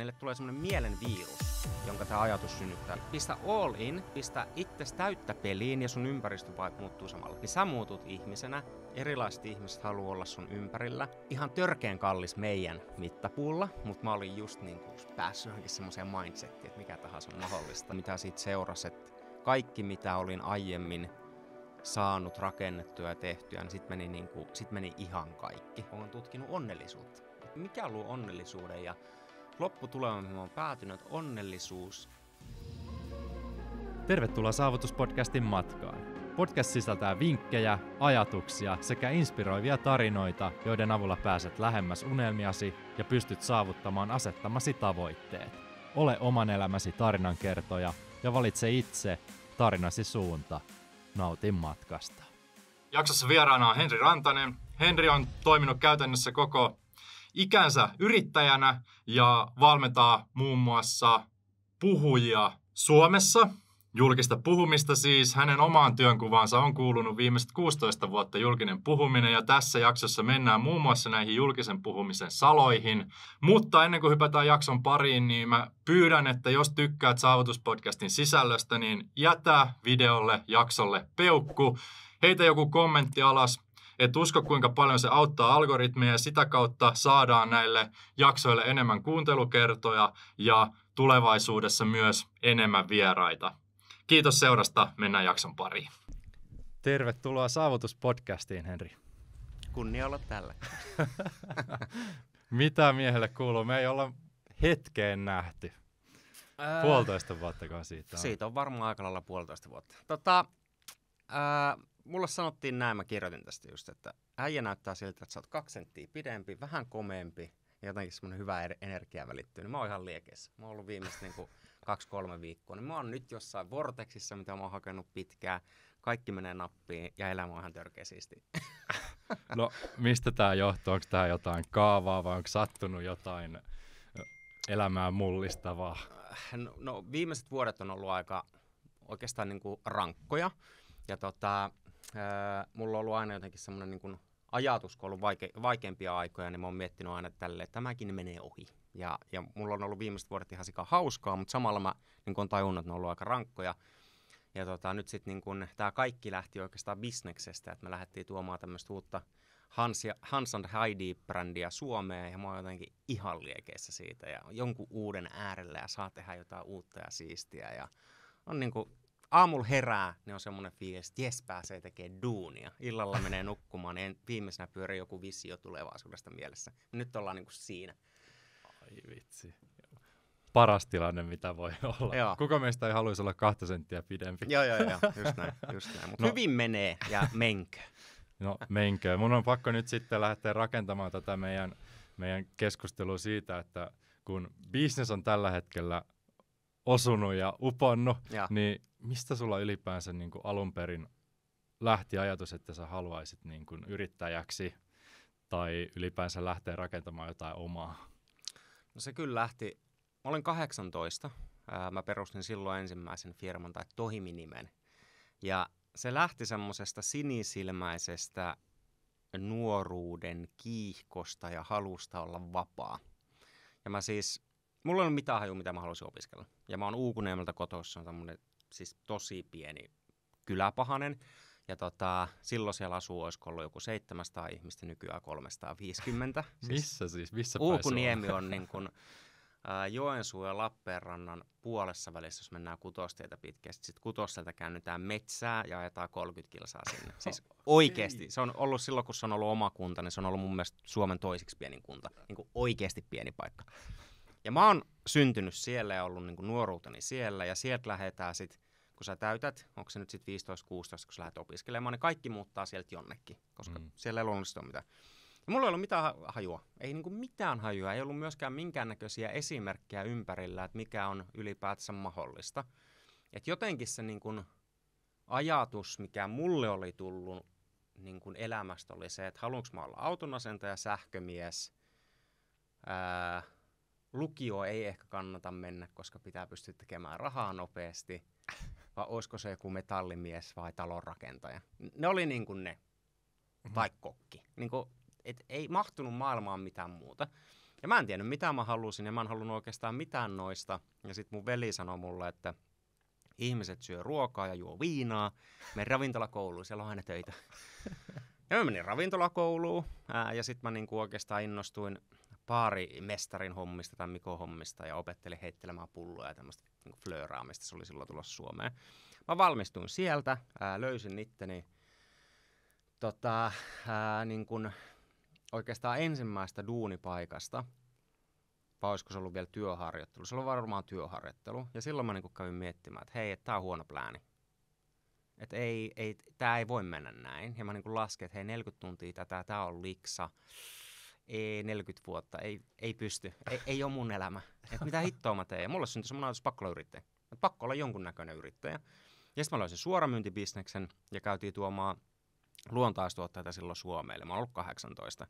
niille tulee semmoinen mielenvirus, jonka tämä ajatus synnyttää. Pistä all in, pistä itses täyttä peliin ja sun ympäristö muuttuu samalla. Niin sä muutut ihmisenä, erilaiset ihmiset haluaa olla sun ympärillä. Ihan törkeän kallis meidän mittapuulla, mutta mä olin just niin kuin päässyt johonkin semmoiseen mindsettiin, että mikä tahansa on mahdollista. Mitä siitä seurasi, että kaikki mitä olin aiemmin saanut rakennettua ja tehtyä, niin sitten meni, niin kuin, sit meni ihan kaikki. Olen tutkinut onnellisuutta. Mikä luo onnellisuuden ja Lopputulemaan on päätynyt onnellisuus. Tervetuloa Saavutuspodcastin matkaan. Podcast sisältää vinkkejä, ajatuksia sekä inspiroivia tarinoita, joiden avulla pääset lähemmäs unelmiasi ja pystyt saavuttamaan asettamasi tavoitteet. Ole oman elämäsi tarinankertoja ja valitse itse tarinasi suunta. Nautin matkasta. Jaksossa vieraana on Henri Rantanen. Henri on toiminut käytännössä koko ikänsä yrittäjänä ja valmentaa muun muassa puhujia Suomessa. Julkista puhumista siis. Hänen omaan työnkuvaansa on kuulunut viimeiset 16 vuotta julkinen puhuminen ja tässä jaksossa mennään muun muassa näihin julkisen puhumisen saloihin. Mutta ennen kuin hypätään jakson pariin, niin mä pyydän, että jos tykkäät Saavutuspodcastin sisällöstä, niin jätä videolle, jaksolle peukku. Heitä joku kommentti alas, et usko, kuinka paljon se auttaa algoritmeja ja sitä kautta saadaan näille jaksoille enemmän kuuntelukertoja ja tulevaisuudessa myös enemmän vieraita. Kiitos seurasta, mennään jakson pariin. Tervetuloa Saavutuspodcastiin, Henri. Kunnia olla tällä. Mitä miehelle kuuluu? Me ei olla hetkeen nähty. Puolitoista vuottakaan siitä on. Siitä on varmaan aika lailla puolitoista vuotta. Tota, ää, mulle sanottiin näin, mä kirjoitin tästä just, että äijä näyttää siltä, että sä oot kaksi senttiä pidempi, vähän komeempi ja jotenkin semmoinen hyvä er-, energia välittyy. Niin mä oon ihan liekeissä. Mä oon ollut viimeiset niin kaksi-kolme viikkoa. Niin mä oon nyt jossain vorteksissa, mitä mä oon hakenut pitkään. Kaikki menee nappiin ja elämä on ihan törkeä siisti. No mistä tämä johtuu? Onko tämä jotain kaavaa vai onko sattunut jotain elämää mullistavaa? No, no viimeiset vuodet on ollut aika oikeastaan niin kuin rankkoja. Ja tota, ää, mulla on ollut aina jotenkin semmoinen niin kuin ajatus, kun on ollut vaike- vaikeampia aikoja, niin mä oon miettinyt aina tälle, että tämäkin menee ohi. Ja, ja mulla on ollut viimeiset vuodet ihan sika hauskaa, mutta samalla mä niin kun on tajunnut, että ne on ollut aika rankkoja. Ja tota, nyt sitten niin tämä kaikki lähti oikeastaan bisneksestä, että me lähdettiin tuomaan tämmöistä uutta Hans, ja, Hans and Heidi-brändiä Suomeen, ja mä oon jotenkin ihan liekeissä siitä, ja jonkun uuden äärellä, ja saa tehdä jotain uutta ja siistiä, ja on niin kuin aamulla herää, niin on semmoinen fiilis, että jes pääsee tekemään duunia. Illalla menee nukkumaan, niin viimeisenä pyörii joku visio tulevaisuudesta mielessä. Nyt ollaan niinku siinä. Ai vitsi. Paras tilanne, mitä voi olla. Joo. Kuka meistä ei haluaisi olla kahta senttiä pidempi? Joo, joo, joo. Just näin. Just näin. Mut no. Hyvin menee ja menkö. No menkö. Mun on pakko nyt sitten lähteä rakentamaan tätä meidän, meidän keskustelua siitä, että kun bisnes on tällä hetkellä – osunut ja uponnut, ja. niin mistä sulla ylipäänsä niin kuin alun perin lähti ajatus, että sä haluaisit niin kuin yrittäjäksi tai ylipäänsä lähteä rakentamaan jotain omaa? No se kyllä lähti. Mä olin 18. mä perustin silloin ensimmäisen firman tai toiminimen. Ja se lähti semmoisesta sinisilmäisestä nuoruuden kiihkosta ja halusta olla vapaa. Ja mä siis Mulla ei ole mitään hajua, mitä mä haluaisin opiskella. Ja mä oon Uukuniemeltä kotossa, on tämmönen siis tosi pieni kyläpahanen. Ja tota, silloin siellä asuu, olisiko ollut joku 700 ihmistä, nykyään 350. Siis missä siis? Missä Uukuniemi on niin kuin, ää, Joensuun ja Lappeenrannan puolessa välissä, jos mennään kutosteita pitkään. Sitten sit kutostelta käännytään metsää ja ajetaan 30 kilsaa sinne. Siis oikeasti. Se on ollut silloin, kun se on ollut oma kunta, niin se on ollut mun mielestä Suomen toisiksi pienin kunta. Niin kuin oikeasti pieni paikka. Ja mä oon syntynyt siellä ja ollut niin kuin nuoruuteni siellä ja sieltä lähdetään sitten, kun sä täytät, onko se nyt sitten 15-16, kun sä lähdet opiskelemaan, niin kaikki muuttaa sieltä jonnekin, koska mm. siellä ei luonnollisesti ole mitään. Ja mulla ei ollut mitään hajua, ei niin kuin mitään hajua, ei ollut myöskään minkäännäköisiä esimerkkejä ympärillä, että mikä on ylipäätään mahdollista. Et jotenkin se niin kuin ajatus, mikä mulle oli tullut niin kuin elämästä, oli se, että haluanko mä olla autonasentaja, sähkömies, ää, lukio ei ehkä kannata mennä, koska pitää pystyä tekemään rahaa nopeasti, vai olisiko se joku metallimies vai talonrakentaja. Ne oli niin kuin ne, mm-hmm. tai kokki. Niin kuin, et ei mahtunut maailmaan mitään muuta. Ja mä en tiennyt, mitä mä halusin, ja mä en halunnut oikeastaan mitään noista. Ja sitten mun veli sanoi mulle, että ihmiset syö ruokaa ja juo viinaa, Me ravintolakouluun, siellä on aina töitä. Ja mä menin ravintolakouluun, ää, ja sitten mä niinku oikeastaan innostuin baarimestarin hommista tai Mikon hommista ja opettelin heittelemään pulloja ja tämmöistä niin flööraamista. Se oli silloin tulossa Suomeen. Mä valmistuin sieltä, ää, löysin itteni tota, ää, niin kun oikeastaan ensimmäistä duunipaikasta, vai olisiko se ollut vielä työharjoittelu. Se oli varmaan työharjoittelu. Ja silloin mä niin kävin miettimään, että hei, että tää on huono plääni. Että ei, ei, tää ei voi mennä näin. Ja mä niin lasken, että hei, 40 tuntia tätä, tää on liksa ei 40 vuotta, ei, ei pysty, ei, ei ole mun elämä. Et mitä hittoa mä teen? Mulla syntyi semmoinen ajatus, pakko olla yrittäjä. Et pakko olla jonkunnäköinen yrittäjä. Ja sitten mä löysin suoramyyntibisneksen ja käytiin tuomaan luontaistuotteita silloin Suomeen. Mä oon ollut 18.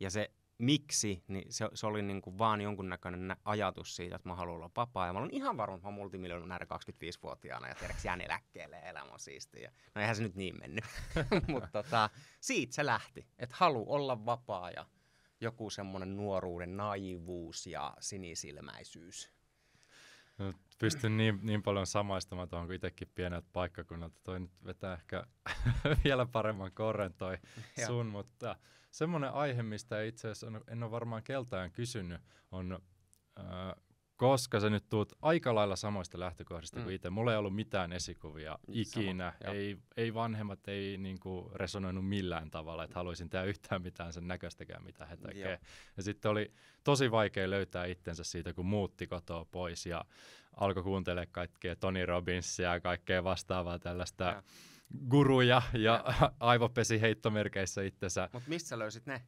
Ja se miksi, niin se, se oli niin kuin vaan jonkunnäköinen ajatus siitä, että mä haluan olla vapaa. Ja mä olen ihan varma, että mä oon multimiljonääri 25-vuotiaana ja tiedäks jään eläkkeelle ja elämä on siistiä. No eihän se nyt niin mennyt. Mutta tota, siitä se lähti, että halu olla vapaa ja joku semmoinen nuoruuden naivuus ja sinisilmäisyys? No, pystyn niin, niin paljon samaistamaan tuohon kuin itsekin pieneltä paikkakunnalta. Toi nyt vetää ehkä vielä paremman korren toi sun, mutta semmoinen aihe, mistä itse asiassa en, en ole varmaan keltään kysynyt, on äh, koska sä nyt tuut aika lailla samoista lähtökohdista mm. kuin itse. Mulla ei ollut mitään esikuvia ikinä. Sama, ei, ei vanhemmat ei niinku resonoinut millään tavalla, että haluaisin tehdä yhtään mitään sen näköistäkään, mitä he tekevät. Ja sitten oli tosi vaikea löytää itsensä siitä, kun muutti kotoa pois ja alkoi kuuntelemaan kaikkea Tony Robbinsia ja kaikkea vastaavaa tällaista ja. guruja ja, ja. aivopesi heittomerkeissä itsensä. Mutta mistä löysit ne?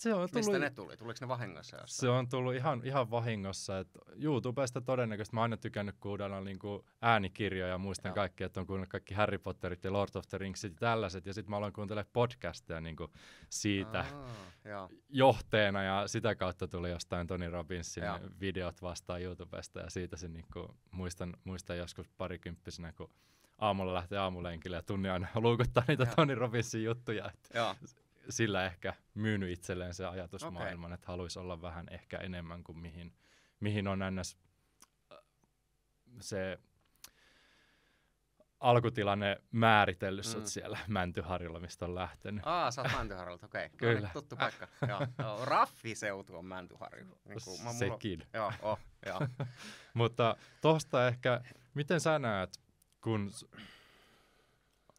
se on tullut, Mistä ne tuli? Tuliko ne vahingossa jostain? Se on tullut ihan, ihan vahingossa. Että YouTubesta todennäköisesti mä aina tykännyt kuudella niinku äänikirjoja ja muistan Joo. kaikki, että on kuunnellut kaikki Harry Potterit ja Lord of the Ringsit ja tällaiset. Ja sitten mä aloin kuuntelemaan podcasteja niinku siitä Aa, johteena ja sitä kautta tuli jostain Tony Robbinsin ja. videot vastaan YouTubesta ja siitä niin kuin, muistan, muistan joskus parikymppisenä, kun aamulla lähtee aamulenkille ja tunnin aina luukuttaa niitä Tony Robbinsin juttuja. Että, sillä ehkä myynyt itselleen se ajatusmaailman, okay. että haluaisi olla vähän ehkä enemmän kuin mihin, mihin on ns. se alkutilanne määritellyt mm. sut siellä Mäntyharjulla, mistä on lähtenyt. Aa, sä oot Mäntyharjulta, okei. Okay. No Kyllä. Niin, Kyllä. tuttu paikka. joo. raffiseutu on Mäntyharju. Niin mä, Sekin. Mulla... Joo, oh, joo. Mutta tosta ehkä, miten sä näet, kun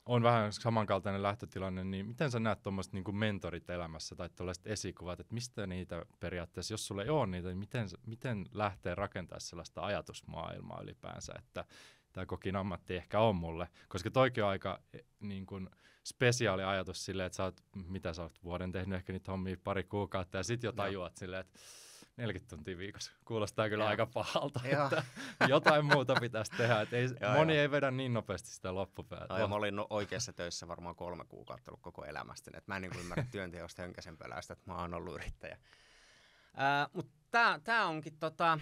on vähän samankaltainen lähtötilanne, niin miten sä näet tuommoiset niin mentorit elämässä tai tuollaiset esikuvat, että mistä niitä periaatteessa, jos sulle ei ole niitä, niin miten, miten lähtee rakentamaan sellaista ajatusmaailmaa ylipäänsä, että tämä kokin ammatti ehkä on mulle, koska toikin on aika e, niin kuin, spesiaali ajatus silleen, että sä oot, mitä sä oot vuoden tehnyt ehkä niitä hommia pari kuukautta ja sit jo tajuat no. silleen, että 40 tuntia viikossa. Kuulostaa kyllä ja. aika pahalta, ja. että jotain muuta pitäisi tehdä. Että ei, ja, moni ja. ei vedä niin nopeasti sitä loppupäätä. Ai, mä olin no oikeassa töissä varmaan kolme kuukautta ollut koko elämästä. Niin että mä en niin ymmärrä työnteosta hönkäsen pelästä, että mä oon ollut yrittäjä. Mutta tämä onkin, tota,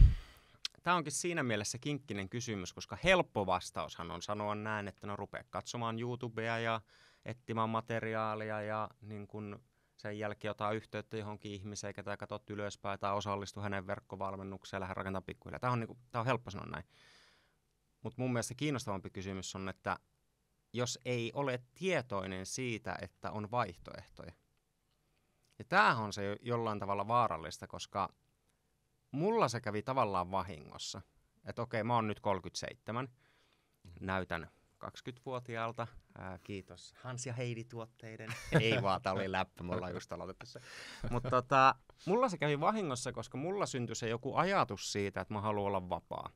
tää onkin siinä mielessä kinkkinen kysymys, koska helppo vastaushan on sanoa näin, että no rupea katsomaan YouTubea ja etsimään materiaalia ja niin kun sen jälkeen ottaa yhteyttä johonkin ihmiseen, ketä katsot ylöspäin tai osallistu hänen verkkovalmennukseen, lähde rakentamaan pikkuhiljaa. Tämä on, niin kuin, tämä on helppo sanoa näin. Mutta mun mielestä kiinnostavampi kysymys on, että jos ei ole tietoinen siitä, että on vaihtoehtoja. Ja tämähän on se jollain tavalla vaarallista, koska mulla se kävi tavallaan vahingossa. Että okei, mä oon nyt 37, mm-hmm. näytän 20-vuotiaalta. Ää, kiitos Hans ja Heidi tuotteiden. Ei vaan, tämä oli läppä, me ollaan just aloitettu se. Mutta tota, mulla se kävi vahingossa, koska mulla syntyi se joku ajatus siitä, että mä haluan olla vapaa.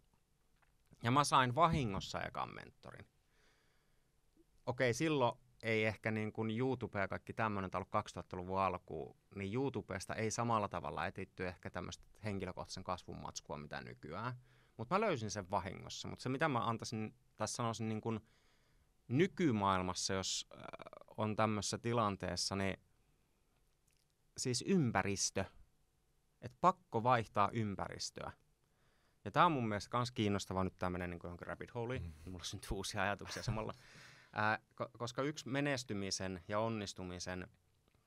Ja mä sain vahingossa ekan mentorin. Okei, silloin ei ehkä niin kuin YouTube ja kaikki tämmöinen, tämä ollut 2000-luvun alku, niin YouTubesta ei samalla tavalla etitty ehkä tämmöistä henkilökohtaisen kasvun matskua mitä nykyään. Mutta mä löysin sen vahingossa. Mutta se, mitä mä antaisin tässä sanoisin niin kuin nykymaailmassa, jos äh, on tämmöisessä tilanteessa, niin siis ympäristö, että pakko vaihtaa ympäristöä. Ja tämä on mun mielestä myös kiinnostava nyt tämmöinen niin johonkin rabbit hole, mm. Mm-hmm. mulla syntyy uusia ajatuksia samalla, Ää, ko- koska yksi menestymisen ja onnistumisen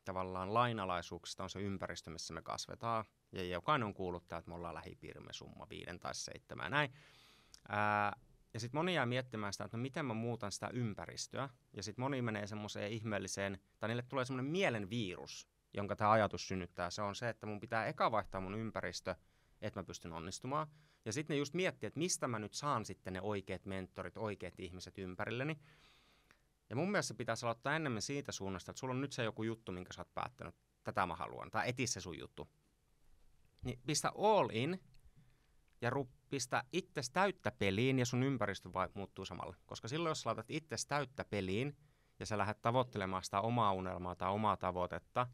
tavallaan lainalaisuuksista on se ympäristö, missä me kasvetaan. Ja jokainen on kuullut tämä, että me ollaan lähipiirimme summa viiden tai seitsemän näin. Ää, ja sitten moni jää miettimään sitä, että no miten mä muutan sitä ympäristöä. Ja sitten moni menee semmoiseen ihmeelliseen, tai niille tulee semmoinen mielenvirus, jonka tämä ajatus synnyttää. Se on se, että mun pitää eka vaihtaa mun ympäristö, että mä pystyn onnistumaan. Ja sitten ne just miettii, että mistä mä nyt saan sitten ne oikeat mentorit, oikeat ihmiset ympärilleni. Ja mun mielestä se pitäisi aloittaa enemmän siitä suunnasta, että sulla on nyt se joku juttu, minkä sä oot päättänyt, tätä mä haluan, tai eti se sun juttu. Niin pistä all in ja ru- pistä itsestä täyttä peliin ja sun ympäristö vai, muuttuu samalla. Koska silloin, jos laitat itsestä täyttä peliin ja sä lähdet tavoittelemaan sitä omaa unelmaa tai omaa tavoitetta,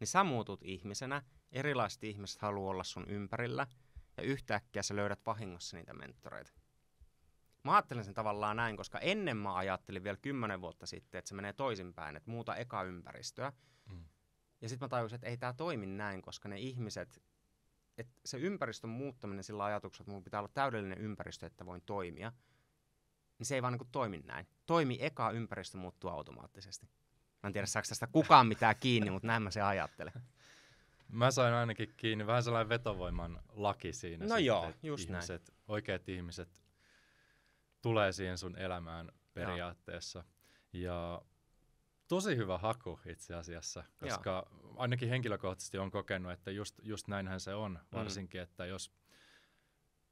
niin sä muutut ihmisenä, erilaiset ihmiset haluaa olla sun ympärillä ja yhtäkkiä sä löydät vahingossa niitä mentoreita. Mä ajattelen sen tavallaan näin, koska ennen mä ajattelin vielä kymmenen vuotta sitten, että se menee toisinpäin, että muuta eka ympäristöä. Mm. Ja sitten mä tajusin, että ei tämä toimi näin, koska ne ihmiset, että se ympäristön muuttaminen sillä ajatuksella, että minulla pitää olla täydellinen ympäristö, että voin toimia, niin se ei vaan niin kuin toimi näin. Toimi eka ympäristö muuttuu automaattisesti. Mä en tiedä, saako tästä kukaan mitään kiinni, mutta näin mä se ajattelen. Mä sain ainakin kiinni vähän sellainen vetovoiman laki siinä. No sitten, joo, just ihmiset, näin. Oikeat ihmiset tulee siihen sun elämään periaatteessa. Joo. Ja Tosi hyvä haku itse asiassa, koska Joo. ainakin henkilökohtaisesti on kokenut, että just, just näinhän se on, mm. varsinkin, mm. että jos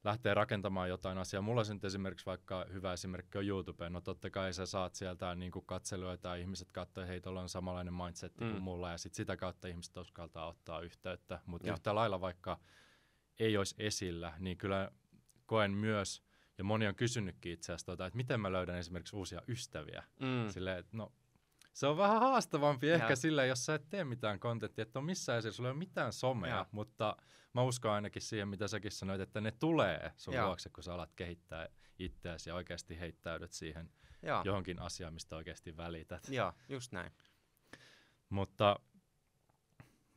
lähtee rakentamaan jotain asiaa. Mulla on esimerkiksi vaikka hyvä esimerkki on YouTube. No totta kai sä saat sieltä niin kuin tai ja ihmiset katsoo, hei, tuolla on samanlainen mindset mm. kuin mulla ja sit sitä kautta ihmiset uskaltaa ottaa yhteyttä. Mutta yhtä lailla vaikka ei olisi esillä, niin kyllä koen myös – ja moni on kysynytkin itse asiassa, tuota, että miten mä löydän esimerkiksi uusia ystäviä. Mm. Silleen, että no se on vähän haastavampi ja. ehkä sillä, jos sä et tee mitään kontenttia, että on missään esillä, sulla ei ole mitään somea, ja. mutta mä uskon ainakin siihen, mitä säkin sanoit, että ne tulee sun ja. luokse, kun sä alat kehittää itseäsi ja oikeasti heittäydyt siihen ja. johonkin asiaan, mistä oikeasti välität. Joo, just näin. Mutta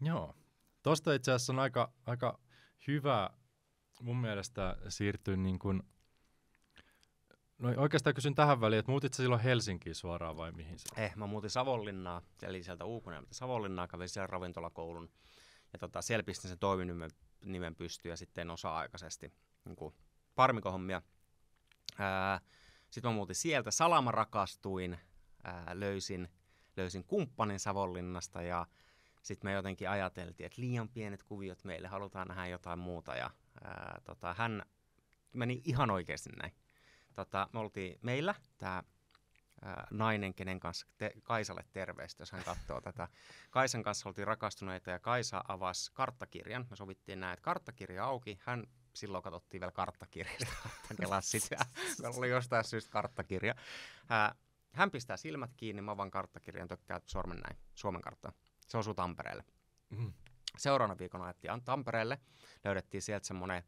joo, tosta itse asiassa on aika, aika hyvä mun mielestä siirtyä niin kuin – No oikeastaan kysyn tähän väliin, että muutitko silloin Helsinkiin suoraan vai mihin se? Eh, mä muutin Savonlinnaa, eli sieltä Uukuneelta Savonlinnaa, kävin siellä ravintolakoulun. Ja tota, siellä pistin sen toiminnimen nimen pystyyn ja sitten osa-aikaisesti niin parmikohommia. Sitten mä muutin sieltä, Salama rakastuin, ää, löysin, löysin kumppanin Savonlinnasta ja sitten me jotenkin ajateltiin, että liian pienet kuviot meille, halutaan nähdä jotain muuta ja ää, tota, hän meni ihan oikeasti näin tota, me oltiin meillä, tämä nainen, kenen kanssa te, Kaisalle terveistä, jos hän katsoo tätä. Kaisan kanssa oltiin rakastuneita ja Kaisa avasi karttakirjan. Me sovittiin näin, että karttakirja auki. Hän silloin katsottiin vielä karttakirjasta, kelasi sitä. Meillä oli jostain syystä karttakirja. Hän pistää silmät kiinni, mä avaan karttakirjan, tökkää sormen näin, Suomen kartta. Se osuu Tampereelle. Mm. Seuraavana viikon ajettiin Tampereelle, löydettiin sieltä semmoinen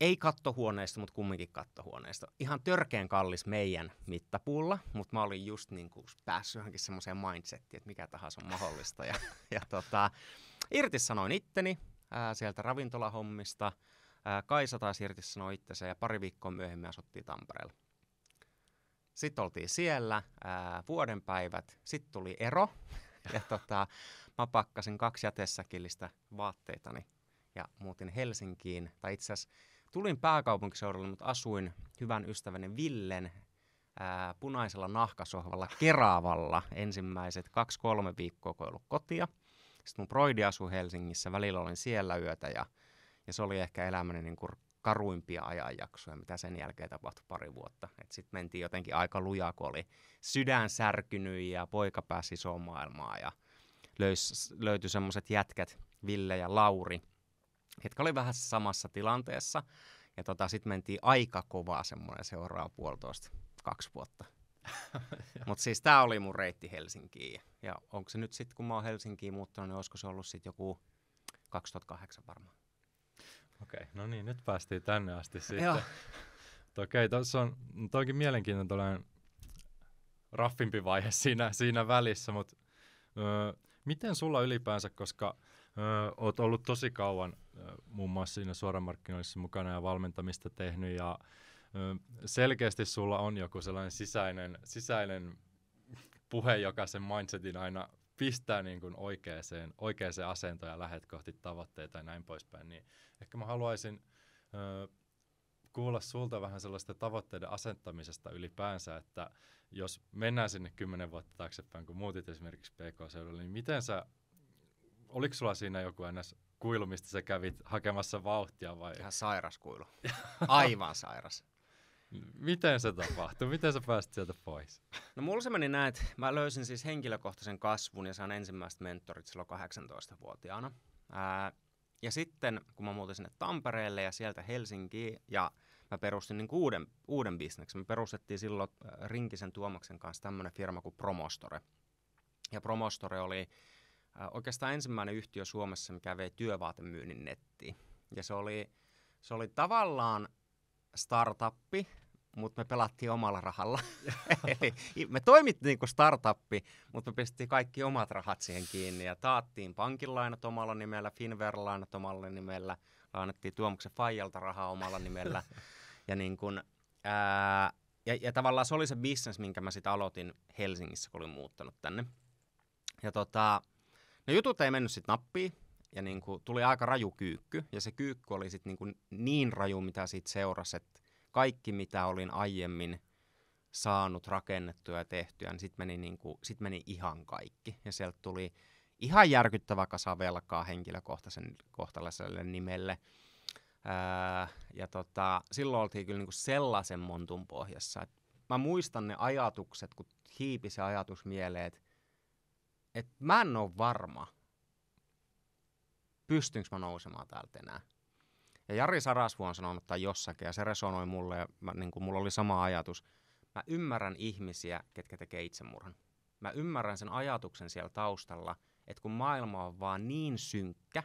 ei kattohuoneista, mutta kumminkin kattohuoneista. Ihan törkeän kallis meidän mittapuulla, mutta mä olin just niin kuin päässyt johonkin semmoiseen mindsettiin, että mikä tahansa on mahdollista. Ja, ja tota, sanoin itteni ää, sieltä ravintolahommista. Ää, Kaisa taas sanoi itsensä ja pari viikkoa myöhemmin asuttiin Tampereella. Sitten oltiin siellä ää, vuoden päivät, sitten tuli ero ja tota, mä pakkasin kaksi jätessäkillistä vaatteitani ja muutin Helsinkiin, tai itse asiassa tulin pääkaupunkiseudulle, mutta asuin hyvän ystäväni Villen ää, punaisella nahkasohvalla Keraavalla ensimmäiset kaksi-kolme viikkoa, kun ollut kotia. Sitten mun broidi asui Helsingissä, välillä olin siellä yötä ja, ja se oli ehkä elämäni niin kuin karuimpia ajanjaksoja, mitä sen jälkeen tapahtui pari vuotta. Sitten mentiin jotenkin aika lujaa, kun oli sydän särkynyt ja poika pääsi isoon maailmaan ja löys, löytyi semmoiset jätkät, Ville ja Lauri – Hetka oli vähän samassa tilanteessa ja tota, sitten mentiin aika kovaa semmoinen seuraava puolitoista, kaksi vuotta. Mutta siis tämä oli mun reitti Helsinkiin. Ja onko se nyt sitten, kun mä oon Helsinkiin muuttanut, niin olisiko se ollut sitten joku 2008 varmaan. Okei, okay, no niin, nyt päästiin tänne asti sitten. Okei, okay, tuossa on, toki mielenkiintoinen raffimpi vaihe siinä, siinä välissä, mutta öö, miten sulla ylipäänsä, koska Olet oot ollut tosi kauan muun mm. muassa siinä suoramarkkinoissa mukana ja valmentamista tehnyt ja selkeästi sulla on joku sellainen sisäinen, sisäinen puhe, joka sen mindsetin aina pistää niin kuin oikeaan, oikeaan asentoon ja lähet kohti tavoitteita ja näin poispäin. Niin ehkä mä haluaisin kuulla sulta vähän sellaista tavoitteiden asettamisesta ylipäänsä, että jos mennään sinne kymmenen vuotta taaksepäin, kun muutit esimerkiksi PK-seudulle, niin miten sä oliko sulla siinä joku ennäs kuilu, mistä sä kävit hakemassa vauhtia vai? Ihan sairas kuilu. Aivan sairas. Miten se tapahtui? Miten sä pääsit sieltä pois? No mulla se meni näin, että mä löysin siis henkilökohtaisen kasvun ja saan ensimmäiset mentorit silloin 18-vuotiaana. Ää, ja sitten kun mä muutin sinne Tampereelle ja sieltä Helsinkiin ja mä perustin niin uuden, uuden bisneksen. Me perustettiin silloin Rinkisen Tuomaksen kanssa tämmöinen firma kuin Promostore. Ja Promostore oli oikeastaan ensimmäinen yhtiö Suomessa, mikä vei työvaatemyynnin nettiin. Ja se oli, se oli tavallaan startappi, mutta me pelattiin omalla rahalla. Eli me toimittiin niin kuin startappi, mutta me pistettiin kaikki omat rahat siihen kiinni ja taattiin pankinlainat omalla nimellä, Finver lainat omalla nimellä, lainattiin Tuomuksen Fajalta rahaa omalla nimellä. ja, niin kun ää, ja, ja, tavallaan se oli se bisnes, minkä mä sitten aloitin Helsingissä, kun olin muuttanut tänne. Ja tota, No jutut ei mennyt sitten nappiin, ja niin kuin tuli aika raju kyykky, ja se kyykky oli sitten niin, niin raju, mitä siitä seurasi, että kaikki mitä olin aiemmin saanut rakennettua ja tehtyä, niin sitten meni, niin sit meni ihan kaikki. Ja sieltä tuli ihan järkyttävä kasa velkaa henkilökohtaisen kohtalaiselle nimelle. Öö, ja tota, silloin oltiin kyllä niin sellaisen montun pohjassa. Et mä muistan ne ajatukset, kun hiipi se ajatus mieleen, että että mä en ole varma, pystynkö mä nousemaan täältä enää. Ja Jari Sarasvu on sanonut tämän jossakin, ja se resonoi mulle, ja mä, niin kuin mulla oli sama ajatus. Mä ymmärrän ihmisiä, ketkä tekee itsemurhan. Mä ymmärrän sen ajatuksen siellä taustalla, että kun maailma on vaan niin synkkä,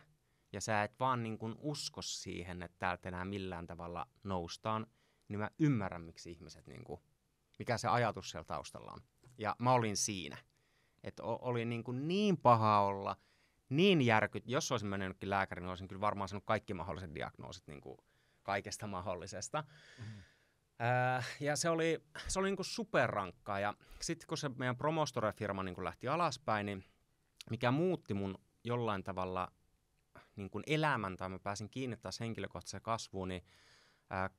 ja sä et vaan niin kuin usko siihen, että täältä enää millään tavalla noustaan, niin mä ymmärrän, miksi ihmiset, niin kuin, mikä se ajatus siellä taustalla on. Ja mä olin siinä. Että oli niin, kuin niin paha olla, niin järkyt. Jos olisin mennytkin lääkärin, niin olisin kyllä varmaan saanut kaikki mahdolliset diagnoosit niin kuin kaikesta mahdollisesta. Mm-hmm. Äh, ja se oli, se oli niin kuin superrankkaa. Ja sitten kun se meidän promostorefirma niin kuin lähti alaspäin, niin mikä muutti mun jollain tavalla niin kuin elämän, tai mä pääsin kiinni taas henkilökohtaiseen kasvuun, niin äh,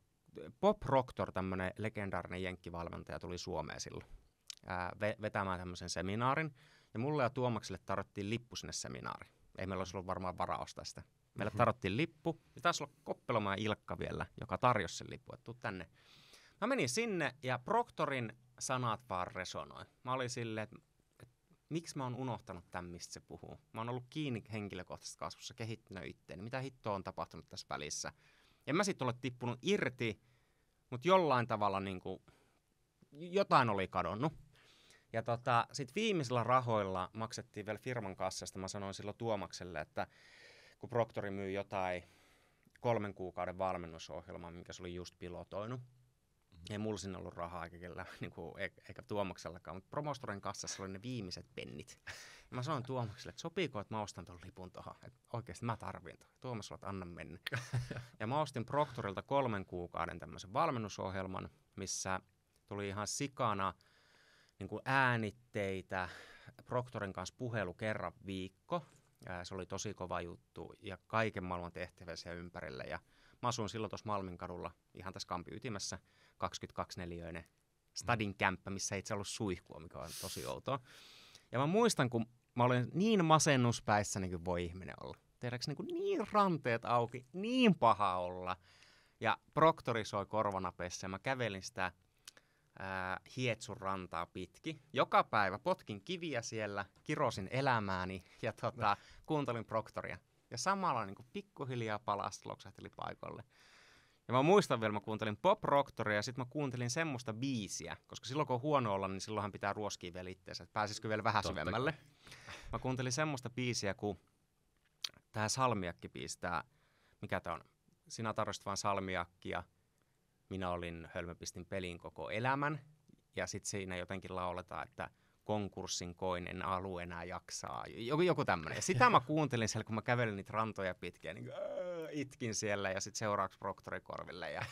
Bob Proctor, tämmöinen legendaarinen jenkkivalmentaja, tuli Suomeen silloin ää, vetämään tämmöisen seminaarin. Ja mulle ja Tuomakselle tarvittiin lippu sinne seminaariin. Ei meillä olisi ollut varmaan varaa ostaa sitä. Meillä mm-hmm. lippu. Ja taisi olla ja Ilkka vielä, joka tarjosi sen lippu, että tuu tänne. Mä menin sinne ja Proctorin sanat vaan resonoi. Mä olin silleen, että miksi mä oon unohtanut tämän, mistä se puhuu. Mä oon ollut kiinni henkilökohtaisessa kasvussa, kehittynyt itteeni. Mitä hittoa on tapahtunut tässä välissä? En mä sitten ole tippunut irti, mutta jollain tavalla niin kuin, jotain oli kadonnut. Ja tota, sitten viimeisillä rahoilla maksettiin vielä firman kassasta. Mä sanoin silloin Tuomakselle, että kun Proctori myy jotain kolmen kuukauden valmennusohjelmaa, minkä se oli just pilotoinut, ei mulla siinä ollut rahaa eikä, niin kuin, e-, eikä Tuomaksellakaan, mutta Promostoren kassassa oli ne viimeiset pennit. Ja mä sanoin Tuomakselle, että sopiiko, että mä ostan ton lipun tuohon, että oikeasti mä tarvin tuon. Tuomas sanoi, että anna mennä. ja mä ostin Proctorilta kolmen kuukauden tämmöisen valmennusohjelman, missä tuli ihan sikana – niin kuin äänitteitä, Proctorin kanssa puhelu kerran viikko. Se oli tosi kova juttu ja kaiken maailman tehtävä siellä ympärille. Ja mä asuin silloin tuossa Malminkadulla ihan tässä kampi ytimessä 22-neliöinen stadin mm. kämppä, missä ei itse ollut suihkua, mikä on tosi outoa. Ja mä muistan, kun mä olin niin masennuspäissä niin kuin voi ihminen olla. Tehdäänkö niin, niin ranteet auki, niin paha olla. Ja proktori soi korvanapessa ja mä kävelin sitä hietsun rantaa pitki. Joka päivä potkin kiviä siellä, kirosin elämääni ja tota, kuuntelin proktoria. Ja samalla niin kuin pikkuhiljaa palasta loksahteli paikalle. Ja mä muistan vielä, mä kuuntelin Pop proktoria ja sitten mä kuuntelin semmoista biisiä, koska silloin kun on huono olla, niin silloinhan pitää ruoskia vielä itteensä, että pääsisikö vielä vähän Totta syvemmälle. Kai. Mä kuuntelin semmoista biisiä kuin tämä salmiakki biisi, tää, mikä tämä on, sinä tarvitset vain salmiakkia – minä olin Hölmöpistin pelin koko elämän. Ja sitten siinä jotenkin lauletaan, että konkurssin koin, en alu enää jaksaa. Joku, joku tämmöinen. Ja sitä mä kuuntelin siellä, kun mä kävelin niitä rantoja pitkin, niin itkin siellä ja sitten seuraavaksi proktorikorville. Ja,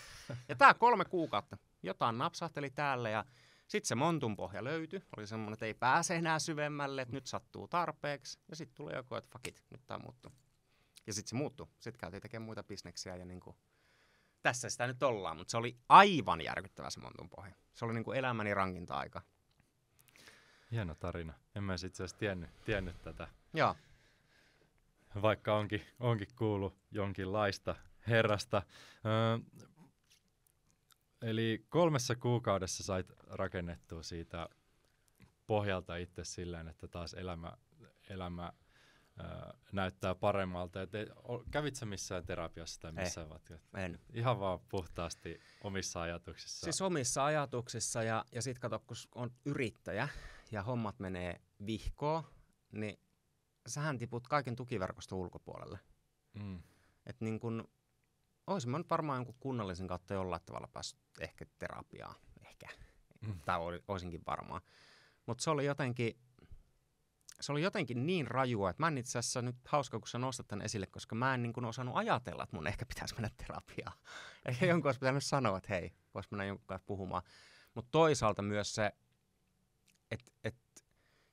ja tämä kolme kuukautta. Jotain napsahteli täällä ja sitten se montun pohja löytyi. Oli semmoinen, että ei pääse enää syvemmälle, että nyt sattuu tarpeeksi. Ja sitten tuli joku, että fuck it, nyt tämä muuttuu. Ja sitten se muuttuu. Sitten käytiin tekemään muita bisneksiä ja niin kuin tässä sitä nyt ollaan, mutta se oli aivan järkyttävä se montun pohja. Se oli niin kuin elämäni rankinta aika. Hieno tarina. En mä itse asiassa tiennyt, tiennyt tätä. Joo. Vaikka onkin, onkin kuulu jonkinlaista herrasta. Öö, eli kolmessa kuukaudessa sait rakennettua siitä pohjalta itse sillä että taas elämä, elämä näyttää paremmalta. Et, kävit sä missään terapiassa tai missään Ei, en. Ihan vaan puhtaasti omissa ajatuksissa. Siis omissa ajatuksissa ja, ja sitten kato, kun on yrittäjä ja hommat menee vihkoon, niin sähän tiput kaiken tukiverkoston ulkopuolelle. Mm. Et niin kun, olisin mä nyt varmaan jonkun kunnallisen kautta jollain tavalla päässyt ehkä terapiaan, ehkä. Mm. Tai olisinkin varmaan. Mutta se oli jotenkin, se oli jotenkin niin rajua, että mä en itse asiassa nyt hauska, kun sä nostat tämän esille, koska mä en niin kuin osannut ajatella, että mun ehkä pitäisi mennä terapiaan. Ehkä jonkun olisi pitänyt sanoa, että hei, vois mennä jonkun kanssa puhumaan. Mutta toisaalta myös se, että et,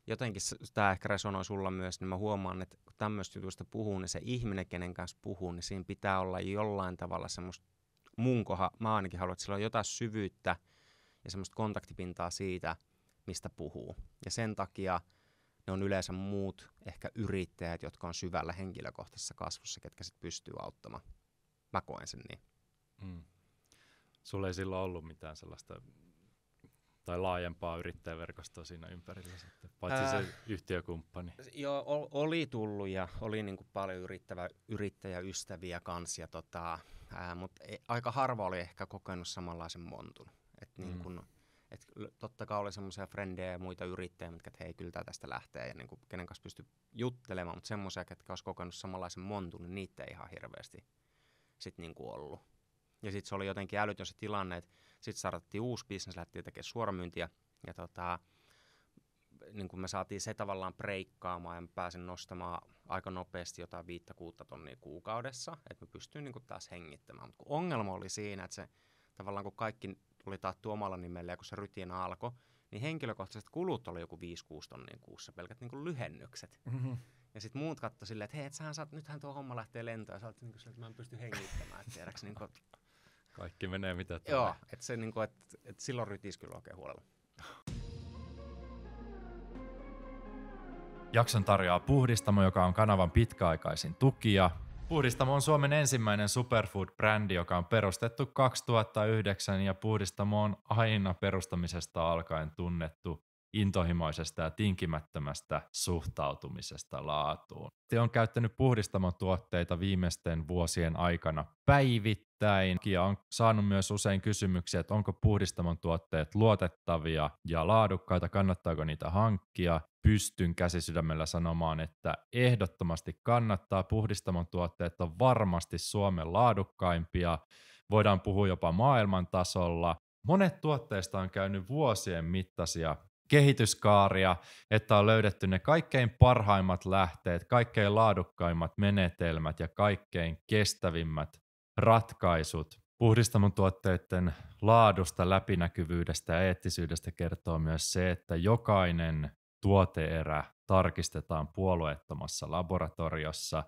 jotenkin tämä ehkä resonoi sulla myös, niin mä huomaan, että kun tämmöistä jutusta puhuu, niin se ihminen, kenen kanssa puhuu, niin siinä pitää olla jollain tavalla semmoista mun koha, mä ainakin haluan, että sillä on jotain syvyyttä ja semmoista kontaktipintaa siitä, mistä puhuu. Ja sen takia – ne on yleensä muut ehkä yrittäjät, jotka on syvällä henkilökohtaisessa kasvussa, ketkä sitten pystyy auttamaan. Mä koen sen niin. Mm. Sulla ei silloin ollut mitään sellaista tai laajempaa yrittäjäverkostoa siinä ympärillä sitten, paitsi Ää, se yhtiökumppani. Joo, oli tullut ja oli niin kuin paljon yrittävä, yrittäjäystäviä kanssa, tota, mutta e, aika harva oli ehkä kokenut samanlaisen montun. Et mm. niin kuin, et totta kai oli semmoisia frendejä ja muita yrittäjiä, mitkä, että hei, kyllä tästä lähtee ja niin kuin, kenen kanssa pysty juttelemaan, mutta semmoisia, ketkä olisi kokenut samanlaisen montun, niin niitä ei ihan hirveästi sitten niin ollut. Ja sitten se oli jotenkin älytön se tilanne, että sitten startattiin uusi bisnes, lähti tekemään suoramyyntiä ja tota, niin kun me saatiin se tavallaan breikkaamaan ja mä pääsin nostamaan aika nopeasti jotain viittä kuutta tonnia kuukaudessa, että mä pystyin niin taas hengittämään. Mutta ongelma oli siinä, että se tavallaan kun kaikki tuli taattu omalla nimellä ja kun se rytiina alkoi, niin henkilökohtaiset kulut oli joku 5-6 tonnia kuussa, pelkät niin kuin lyhennykset. Mm-hmm. Ja sitten muut katto silleen, että hei, et sähän saat, nythän tuo homma lähtee lentoon, ja sä olet niin kuin, että mä en pysty hengittämään, että tiedäks, niin kuin, Kaikki menee mitä tulee. Joo, että se niin kuin, että, että silloin rytis kyllä oikein huolella. Jakson tarjoaa Puhdistamo, joka on kanavan pitkäaikaisin tukija, Puhdistamo on Suomen ensimmäinen superfood-brändi, joka on perustettu 2009 ja Puhdistamo on aina perustamisesta alkaen tunnettu intohimoisesta ja tinkimättömästä suhtautumisesta laatuun. Te on käyttänyt Puhdistamon tuotteita viimeisten vuosien aikana päivittäin Nimittäin Kia on saanut myös usein kysymyksiä, että onko puhdistamon tuotteet luotettavia ja laadukkaita, kannattaako niitä hankkia. Pystyn käsisydämellä sanomaan, että ehdottomasti kannattaa. Puhdistamon tuotteet on varmasti Suomen laadukkaimpia. Voidaan puhua jopa maailman tasolla. Monet tuotteista on käynyt vuosien mittaisia kehityskaaria, että on löydetty ne kaikkein parhaimmat lähteet, kaikkein laadukkaimmat menetelmät ja kaikkein kestävimmät ratkaisut. Puhdistamon tuotteiden laadusta, läpinäkyvyydestä ja eettisyydestä kertoo myös se, että jokainen tuoteerä tarkistetaan puolueettomassa laboratoriossa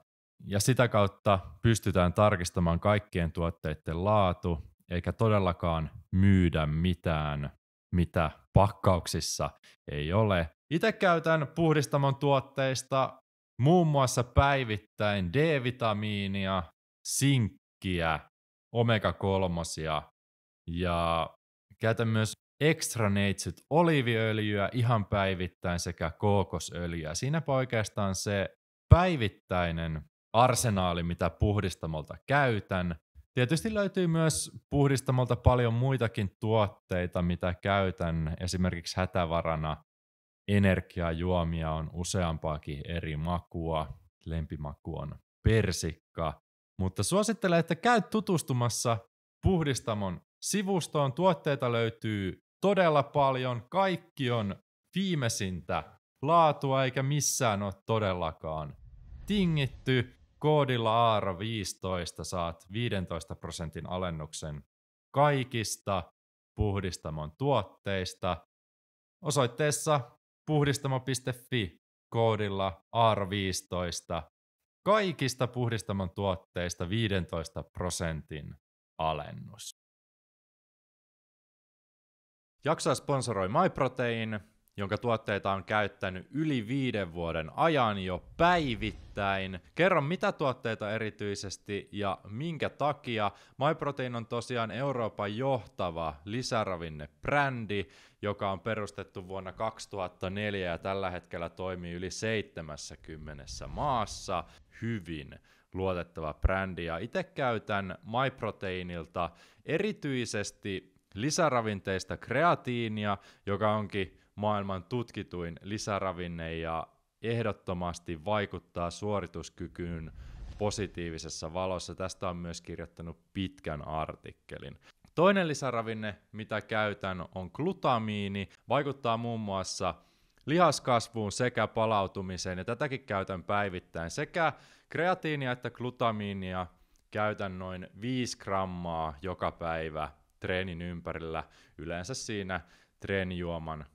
ja sitä kautta pystytään tarkistamaan kaikkien tuotteiden laatu, eikä todellakaan myydä mitään, mitä pakkauksissa ei ole. Itse käytän puhdistamon tuotteista muun muassa päivittäin D-vitamiinia, sink rinkkiä, omega-kolmosia ja käytän myös extra neitsyt oliiviöljyä ihan päivittäin sekä kookosöljyä. Siinäpä oikeastaan se päivittäinen arsenaali, mitä puhdistamolta käytän. Tietysti löytyy myös puhdistamolta paljon muitakin tuotteita, mitä käytän. Esimerkiksi hätävarana energiajuomia on useampaakin eri makua. Lempimaku on persikka. Mutta suosittelen, että käy tutustumassa Puhdistamon sivustoon. Tuotteita löytyy todella paljon. Kaikki on viimeisintä laatua eikä missään ole todellakaan tingitty. Koodilla Aaro 15 saat 15 prosentin alennuksen kaikista Puhdistamon tuotteista. Osoitteessa puhdistamo.fi koodilla AR15 kaikista puhdistamon tuotteista 15 prosentin alennus. Jaksaa sponsoroi MyProtein, jonka tuotteita on käyttänyt yli viiden vuoden ajan jo päivittäin. Kerro mitä tuotteita erityisesti ja minkä takia. MyProtein on tosiaan Euroopan johtava lisäravinnebrändi, joka on perustettu vuonna 2004 ja tällä hetkellä toimii yli 70 maassa hyvin luotettava brändi. Ja itse käytän MyProteinilta erityisesti lisäravinteista kreatiinia, joka onkin maailman tutkituin lisäravinne ja ehdottomasti vaikuttaa suorituskykyyn positiivisessa valossa. Tästä on myös kirjoittanut pitkän artikkelin. Toinen lisäravinne, mitä käytän, on glutamiini. Vaikuttaa muun muassa lihaskasvuun sekä palautumiseen, ja tätäkin käytän päivittäin. Sekä kreatiinia että glutamiinia käytän noin 5 grammaa joka päivä treenin ympärillä, yleensä siinä treenijuoman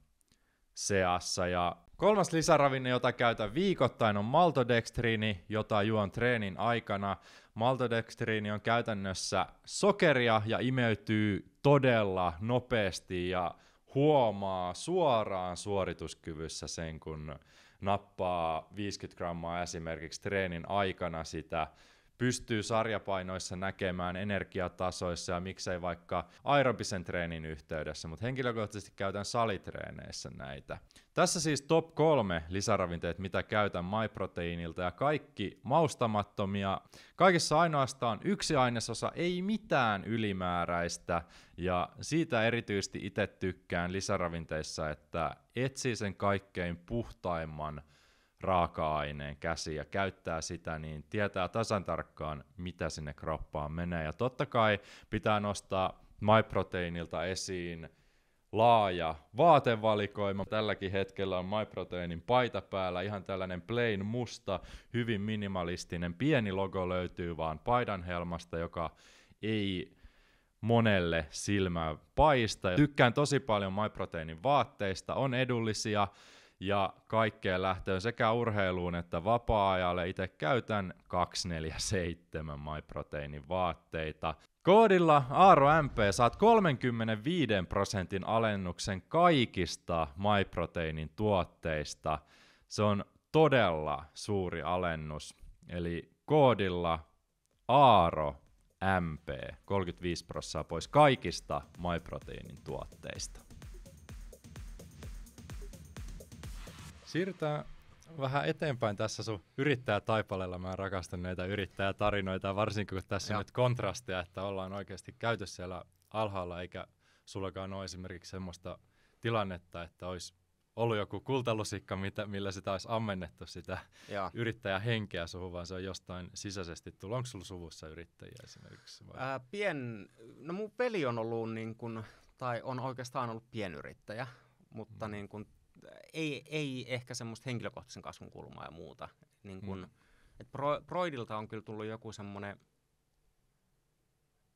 seassa. Ja kolmas lisäravinne, jota käytän viikoittain, on maltodextriini, jota juon treenin aikana. Maltodextriini on käytännössä sokeria ja imeytyy todella nopeasti ja huomaa suoraan suorituskyvyssä sen, kun nappaa 50 grammaa esimerkiksi treenin aikana sitä pystyy sarjapainoissa näkemään energiatasoissa ja miksei vaikka aerobisen treenin yhteydessä, mutta henkilökohtaisesti käytän salitreeneissä näitä. Tässä siis top kolme lisäravinteet, mitä käytän MyProteinilta ja kaikki maustamattomia. Kaikissa ainoastaan yksi ainesosa, ei mitään ylimääräistä ja siitä erityisesti itse tykkään lisäravinteissa, että etsii sen kaikkein puhtaimman raaka-aineen käsi ja käyttää sitä, niin tietää tasan tarkkaan, mitä sinne kroppaan menee. Ja totta kai pitää nostaa MyProteinilta esiin laaja vaatevalikoima. Tälläkin hetkellä on MyProteinin paita päällä, ihan tällainen plain musta, hyvin minimalistinen. Pieni logo löytyy vaan paidanhelmasta joka ei monelle silmää paista. Tykkään tosi paljon MyProteinin vaatteista, on edullisia ja kaikkeen lähtöön sekä urheiluun että vapaa-ajalle. Itse käytän 247 MyProteinin vaatteita. Koodilla AROMP saat 35 prosentin alennuksen kaikista MyProteinin tuotteista. Se on todella suuri alennus. Eli koodilla Aaro MP 35 prosenttia pois kaikista MyProteinin tuotteista. Siirrytään vähän eteenpäin tässä sun yrittää taipalella. Mä rakastan näitä yrittää tarinoita, varsinkin kun tässä on nyt kontrasteja, että ollaan oikeasti käytössä siellä alhaalla, eikä sullakaan ole esimerkiksi semmoista tilannetta, että olisi ollut joku kultalusikka, mitä, millä sitä olisi ammennettu sitä ja. yrittäjähenkeä suhun, vaan se on jostain sisäisesti tullut. Onko sulla suvussa yrittäjiä esimerkiksi? Vai? Ää, pien, no mun peli on ollut niin kun, tai on oikeastaan ollut pienyrittäjä, mutta mm. niin kun ei, ei ehkä semmoista henkilökohtaisen kasvun kulmaa ja muuta. Niin kun, mm. et Pro, Broidilta on kyllä tullut joku semmoinen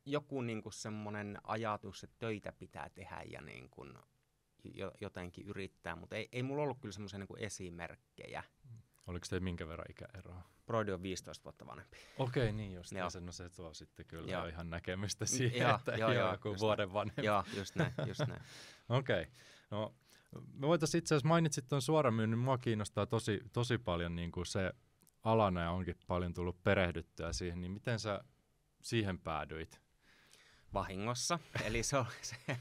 joku niin semmonen semmoinen ajatus, että töitä pitää tehdä ja niin kuin jotenkin yrittää, mutta ei, ei mulla ollut kyllä semmoisia niin esimerkkejä. Mm. Oliko se minkä verran ikäeroa? Broidi on 15 vuotta vanhempi. Okei, okay, niin just. Joo. No se tuo sitten kyllä ja. ihan näkemystä mm, siihen, ja, että joo, joo, joku vuoden näin. vanhempi. Joo, just näin, just näin. Okei, okay. no me voitaisiin itse asiassa mainitsit tuon suoramyynnin, mua kiinnostaa tosi, tosi paljon niin kuin se alana ja onkin paljon tullut perehdyttyä siihen, niin miten sä siihen päädyit? Vahingossa, eli se, se,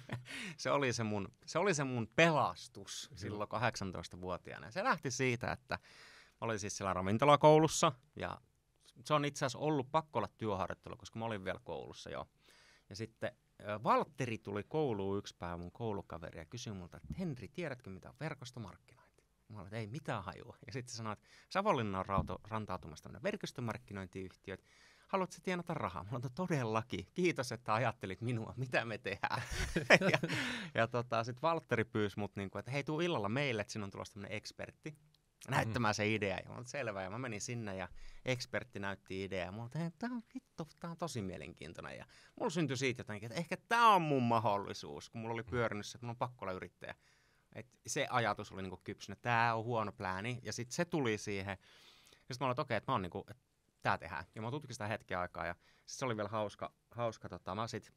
se, oli, se, mun, se oli se mun pelastus silloin 18-vuotiaana. Se lähti siitä, että mä olin siis siellä ravintolakoulussa ja se on itse asiassa ollut pakko olla työharjoittelu, koska mä olin vielä koulussa jo. Ja sitten Valtteri tuli kouluun yksi päivä mun koulukaveri ja kysyi multa, että Henri, tiedätkö mitä on verkostomarkkinointi? Mä olin, että ei mitään hajua. Ja sitten sanoi, että Savonlinna on rauto, rantautumassa tämmöinen verkostomarkkinointiyhtiö, että haluatko tienata rahaa? Mä olin, no todellakin, kiitos, että ajattelit minua, mitä me tehdään. ja ja tota, sitten Valtteri pyysi mut, niin kuin, että hei, tuu illalla meille, että sinun on tulossa tämmöinen ekspertti. Mm-hmm. näyttämään mm. se idea. Ja mä selvä, ja mä menin sinne ja ekspertti näytti ideaa. Mä olin, että on vittu, tää on tosi mielenkiintoinen. Ja mulla syntyi siitä jotenkin, että ehkä tämä on mun mahdollisuus, kun mulla oli mm-hmm. pyörinyt se, että mun on pakko olla yrittäjä. Et se ajatus oli niinku kypsynä, tämä on huono plääni, ja sitten se tuli siihen. Ja sitten mä olin, että okei, että mä oon niinku, että tää tehdään. Ja mä tutkin sitä hetken aikaa, ja se oli vielä hauska, hauska tota, mä sitten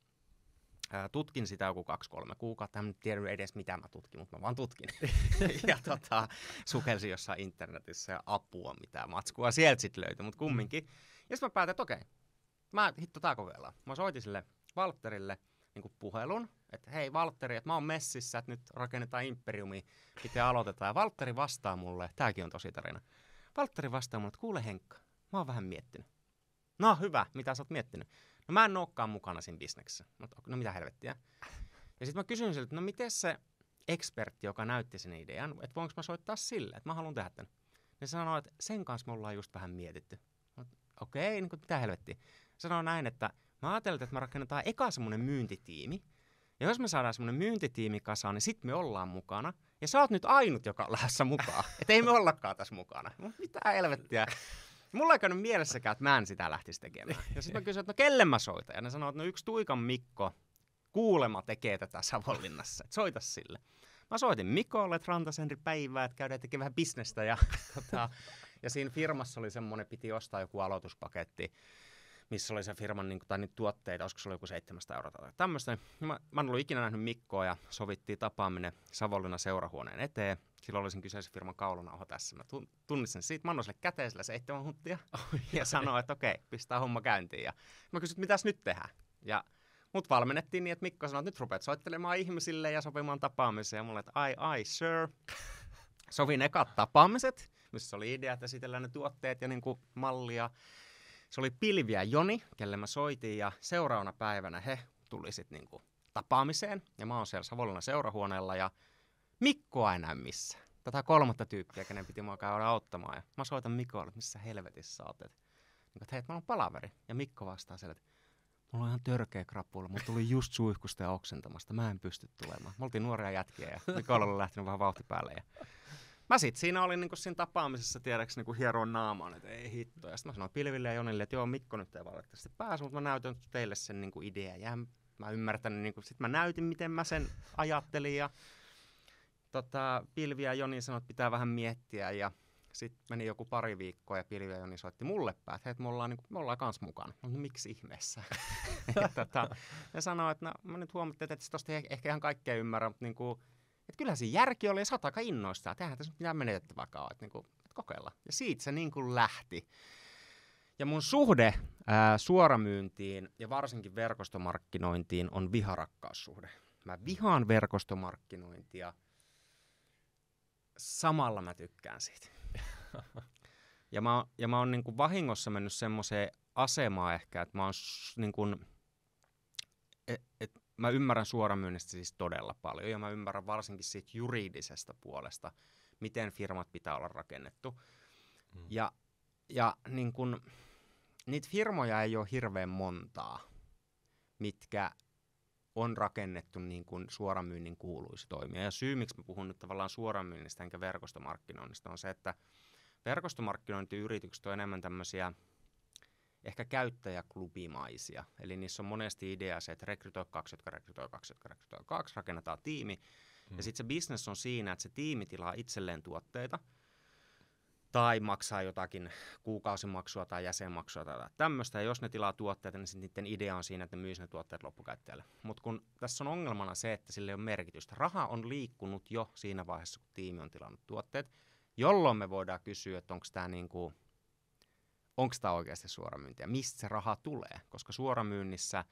tutkin sitä joku kaksi-kolme kuukautta. En tiedä edes, mitä mä tutkin, mutta mä vaan tutkin. ja tota, sukelsin jossain internetissä ja apua, mitä matskua sieltä sitten löytyi, mutta kumminkin. Mm. Ja sitten mä päätin, että okei, mä hitto tää kokeillaan. Mä soitin sille Valtterille niin puhelun, että hei Valtteri, että mä oon messissä, että nyt rakennetaan imperiumi, miten aloitetaan. Ja Valtteri vastaa mulle, tääkin on tosi tarina. Valtteri vastaa mulle, että kuule Henkka, mä oon vähän miettinyt. No hyvä, mitä sä oot miettinyt? No mä en olekaan mukana siinä bisneksessä. No mitä helvettiä. Ja sitten mä kysyin siltä, että no miten se ekspertti, joka näytti sen idean, että voinko mä soittaa sille, että mä haluan tehdä tämän. Ne sanoo, että sen kanssa me ollaan just vähän mietitty. Okei, okay, niin kuin, mitä helvettiä. Sanoo näin, että mä ajattelin, että me rakennetaan eka semmoinen myyntitiimi. Ja jos me saadaan semmoinen myyntitiimi kasaan, niin sitten me ollaan mukana. Ja sä oot nyt ainut, joka on lähdössä mukaan. Että ei me ollakaan tässä mukana. Mitä helvettiä. Mulla ei käynyt mielessäkään, että mä en sitä lähtisi tekemään. Ja sitten mä kysyin, että no kelle mä soitan? Ja ne sanoivat, että no yksi Tuikan Mikko kuulema tekee tätä Savonlinnassa. Että soita sille. Mä soitin Mikolle, että Rantasenri päivää, että käydään tekemään vähän bisnestä. Ja, tota, ja siinä firmassa oli semmoinen, piti ostaa joku aloituspaketti missä oli se firman niin kuin, tai niitä tuotteita, olisiko se oli joku 700 euroa tai tämmöistä. Niin mä, mä en ollut ikinä nähnyt Mikkoa ja sovittiin tapaaminen Savonlinna seurahuoneen eteen. Silloin olisin kyseisen firman kaulunauha tässä. Mä tunnistin siitä, mä annoin sille käteisellä 7 huntia ja sanoin, että okei, okay, pistää homma käyntiin. Ja mä kysyin, mitäs nyt tehdään? Ja mut valmennettiin niin, että Mikko sanoi, että nyt rupeat soittelemaan ihmisille ja sopimaan tapaamisia. Ja mulle, että ai, ai, sir. Sovin ekat tapaamiset, missä oli idea, että esitellään ne tuotteet ja niin mallia se oli Pilviä Joni, kelle mä soitin ja seuraavana päivänä he tuli sitten niinku tapaamiseen ja mä oon siellä Savonlinnan seurahuoneella ja Mikko aina missä. Tätä kolmatta tyyppiä, kenen piti mua käydä auttamaan. Ja mä soitan Mikolle, että missä helvetissä sä oot. niin että hei, mä oon palaveri. Ja Mikko vastaa siellä, että mulla on ihan törkeä krapula. mutta tuli just suihkusta ja oksentamasta. Mä en pysty tulemaan. Me oltiin nuoria jätkiä ja Mikko oli lähtenyt vähän vauhti päälle. Ja Mä sit siinä olin niinku siinä tapaamisessa, tiedäks, niinku hieroon naamaan, että ei hitto. Ja sit mä sanoin Pilville ja Jonille, että joo, Mikko nyt ei valitettavasti pääse, mutta mä näytän teille sen niinku idea. Ja mä ymmärtän, niinku, sit mä näytin, miten mä sen ajattelin. Ja tota, Pilvi ja Joni sanoi, että pitää vähän miettiä. Ja sitten meni joku pari viikkoa ja Pilvi ja Joni soitti mulle päin, että hei, me ollaan, niin, me ollaan kans mukana. No, miksi ihmeessä? ja, tota, ne sanoi, että no, mä nyt huomattiin, että ei ehkä ihan kaikkea ymmärrä, mutta niin kuin, että kyllähän siinä järki oli ja aika innoistaa. Tähän tässä mitään menetettäväkään että, niin et kokeilla. Ja siitä se niin kuin lähti. Ja mun suhde ää, suoramyyntiin ja varsinkin verkostomarkkinointiin on viharakkaussuhde. Mä vihaan verkostomarkkinointia, samalla mä tykkään siitä. ja mä, ja mä oon niin kuin vahingossa mennyt semmoiseen asemaan ehkä, että mä oon niin kuin, e, et, et, mä ymmärrän suoramyynnistä siis todella paljon ja mä ymmärrän varsinkin siitä juridisesta puolesta, miten firmat pitää olla rakennettu. Mm. Ja, ja niin kun, niitä firmoja ei ole hirveän montaa, mitkä on rakennettu niin kuin suoramyynnin kuuluisi toimia. Ja syy, miksi mä puhun nyt tavallaan suoramyynnistä enkä verkostomarkkinoinnista, on se, että verkostomarkkinointiyritykset on enemmän tämmöisiä – ehkä käyttäjäklubimaisia. Eli niissä on monesti idea se, että rekrytoi kaksi, jotka rekrytoi kaksi, jotka rekrytoi kaksi, rakennetaan tiimi. Hmm. Ja mm. sitten se business on siinä, että se tiimi tilaa itselleen tuotteita tai maksaa jotakin kuukausimaksua tai jäsenmaksua tai tämmöistä. Ja jos ne tilaa tuotteita, niin sitten niiden idea on siinä, että ne myisi ne tuotteet loppukäyttäjälle. Mutta kun tässä on ongelmana se, että sille ei ole merkitystä. Raha on liikkunut jo siinä vaiheessa, kun tiimi on tilannut tuotteet, jolloin me voidaan kysyä, että onko tämä niin kuin – onko tämä oikeasti suoramyyntiä, mistä se raha tulee, koska suoramyynnissä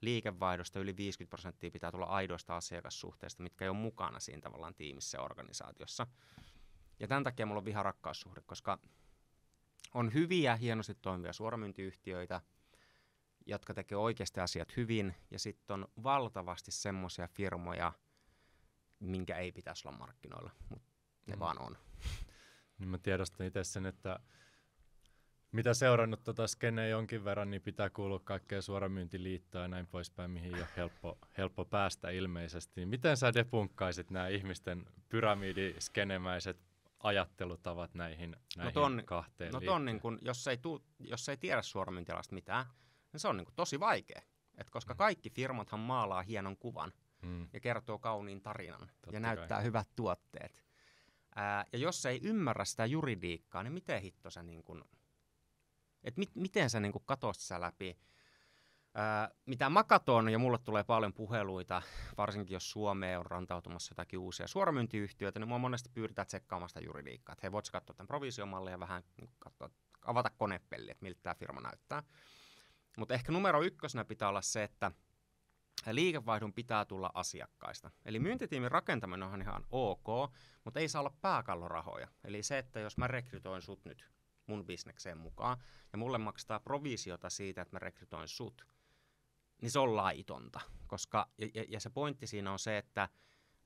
liikevaihdosta yli 50 prosenttia pitää tulla aidoista asiakassuhteista, mitkä ei ole mukana siinä tavallaan tiimissä ja organisaatiossa. Ja tämän takia mulla on rakkaussuhde, koska on hyviä, hienosti toimivia suoramyyntiyhtiöitä, jotka tekee oikeasti asiat hyvin, ja sitten on valtavasti semmoisia firmoja, minkä ei pitäisi olla markkinoilla, mutta ne mm. vaan on. Niin mä tiedostan itse sen, että mitä seurannut tota skeneä jonkin verran, niin pitää kuulua kaikkea suoramyyntiliittoa ja näin poispäin, mihin ei ole helppo, helppo päästä ilmeisesti. Niin miten sä depunkkaisit nämä ihmisten pyramidiskenemäiset ajattelutavat näihin, no näihin no ton, kahteen No ton, niin kun, jos, ei tuu, jos ei tiedä suoramyyntialasta mitään, niin se on niin kun, tosi vaikea. Et koska mm. kaikki firmathan maalaa hienon kuvan mm. ja kertoo kauniin tarinan Totta ja näyttää hyvät tuotteet. Ää, ja jos ei ymmärrä sitä juridiikkaa, niin miten hitto sä niin kun, että mit, miten sä niin katot sä läpi? Ää, öö, mitä mä katon, ja mulle tulee paljon puheluita, varsinkin jos Suomeen on rantautumassa jotakin uusia suoramyyntiyhtiöitä, niin mua monesti pyydetään tsekkaamaan sitä juridiikkaa. Että hei, voitko katsoa tämän provisiomallin ja vähän niin katsoa, avata konepelli, että miltä tämä firma näyttää. Mutta ehkä numero ykkösenä pitää olla se, että liikevaihdon pitää tulla asiakkaista. Eli myyntitiimin rakentaminen on ihan ok, mutta ei saa olla pääkallorahoja. Eli se, että jos mä rekrytoin sut nyt mun bisnekseen mukaan, ja mulle maksetaan provisiota siitä, että mä rekrytoin sut, niin se on laitonta. Koska, ja, ja se pointti siinä on se, että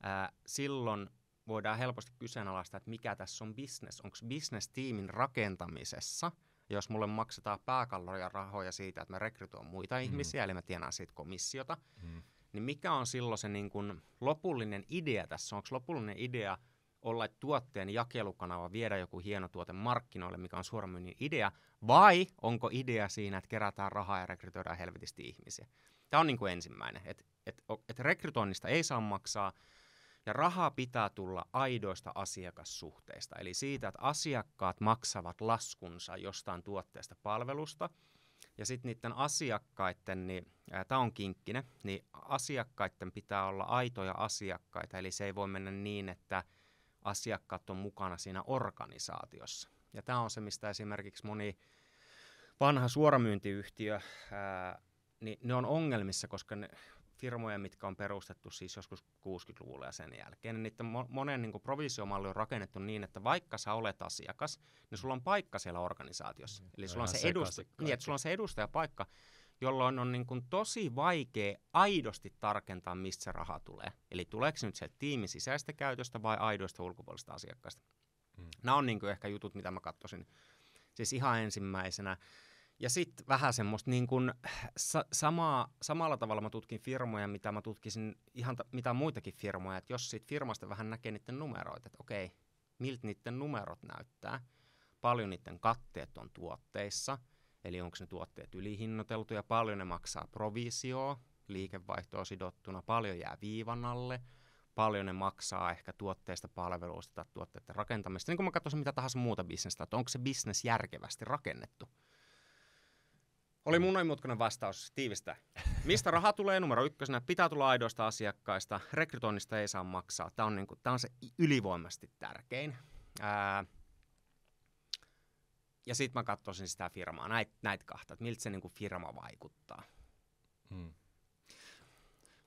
ää, silloin voidaan helposti kyseenalaistaa, että mikä tässä on business. Onko business-tiimin rakentamisessa, jos mulle maksetaan pääkalloja rahoja siitä, että mä rekrytoin muita mm. ihmisiä, eli mä tienaan siitä komissiota, mm. niin mikä on silloin se niin kun lopullinen idea tässä? Onko lopullinen idea – olla tuotteen jakelukanava, viedä joku hieno tuote markkinoille, mikä on suoramyynnin idea, vai onko idea siinä, että kerätään rahaa ja rekrytoidaan helvetisti ihmisiä? Tämä on niin kuin ensimmäinen, että et, et rekrytoinnista ei saa maksaa, ja rahaa pitää tulla aidoista asiakassuhteista, eli siitä, että asiakkaat maksavat laskunsa jostain tuotteesta palvelusta, ja sitten niiden asiakkaiden, niin äh, tämä on kinkkinen, niin asiakkaiden pitää olla aitoja asiakkaita, eli se ei voi mennä niin, että – asiakkaat on mukana siinä organisaatiossa. Ja tämä on se, mistä esimerkiksi moni vanha suoramyyntiyhtiö, ää, niin ne on ongelmissa, koska ne firmoja, mitkä on perustettu siis joskus 60-luvulla ja sen jälkeen, niin niiden monen niin provisiomalli on rakennettu niin, että vaikka sä olet asiakas, niin sulla on paikka siellä organisaatiossa. Mm, Eli sulla on, se edustaja, niin, että sulla on se edustajapaikka, jolloin on niin kuin tosi vaikea aidosti tarkentaa, mistä se raha tulee. Eli tuleeko se nyt se tiimin sisäistä käytöstä vai aidoista ulkopuolista asiakkaista. Mm. Nämä on niin kuin ehkä jutut, mitä mä katsoisin siis ihan ensimmäisenä. Ja sitten vähän semmoista niin kuin äh, sa- samaa, samalla tavalla mä tutkin firmoja, mitä mä tutkisin ihan ta- mitä muitakin firmoja, että jos siitä firmasta vähän näkee niiden numeroita, että okei, miltä niiden numerot näyttää, paljon niiden katteet on tuotteissa – Eli onko ne tuotteet ylihinnoiteltuja, paljon ne maksaa provisioa, liikevaihtoa sidottuna, paljon jää viivan alle, paljon ne maksaa ehkä tuotteista, palveluista tai tuotteiden rakentamista. Niin kuin mä katsoisin mitä tahansa muuta bisnestä, että onko se bisnes järkevästi rakennettu. Oli mun monimutkainen vastaus tiivistä. Mistä raha tulee numero ykkösenä? Pitää tulla aidoista asiakkaista. Rekrytoinnista ei saa maksaa. Tämä on, niin kuin, tämä on se ylivoimasti tärkein. Ää, ja sitten mä katsoisin sitä firmaa, näitä näit kahta, että miltä se niinku firma vaikuttaa. Hmm.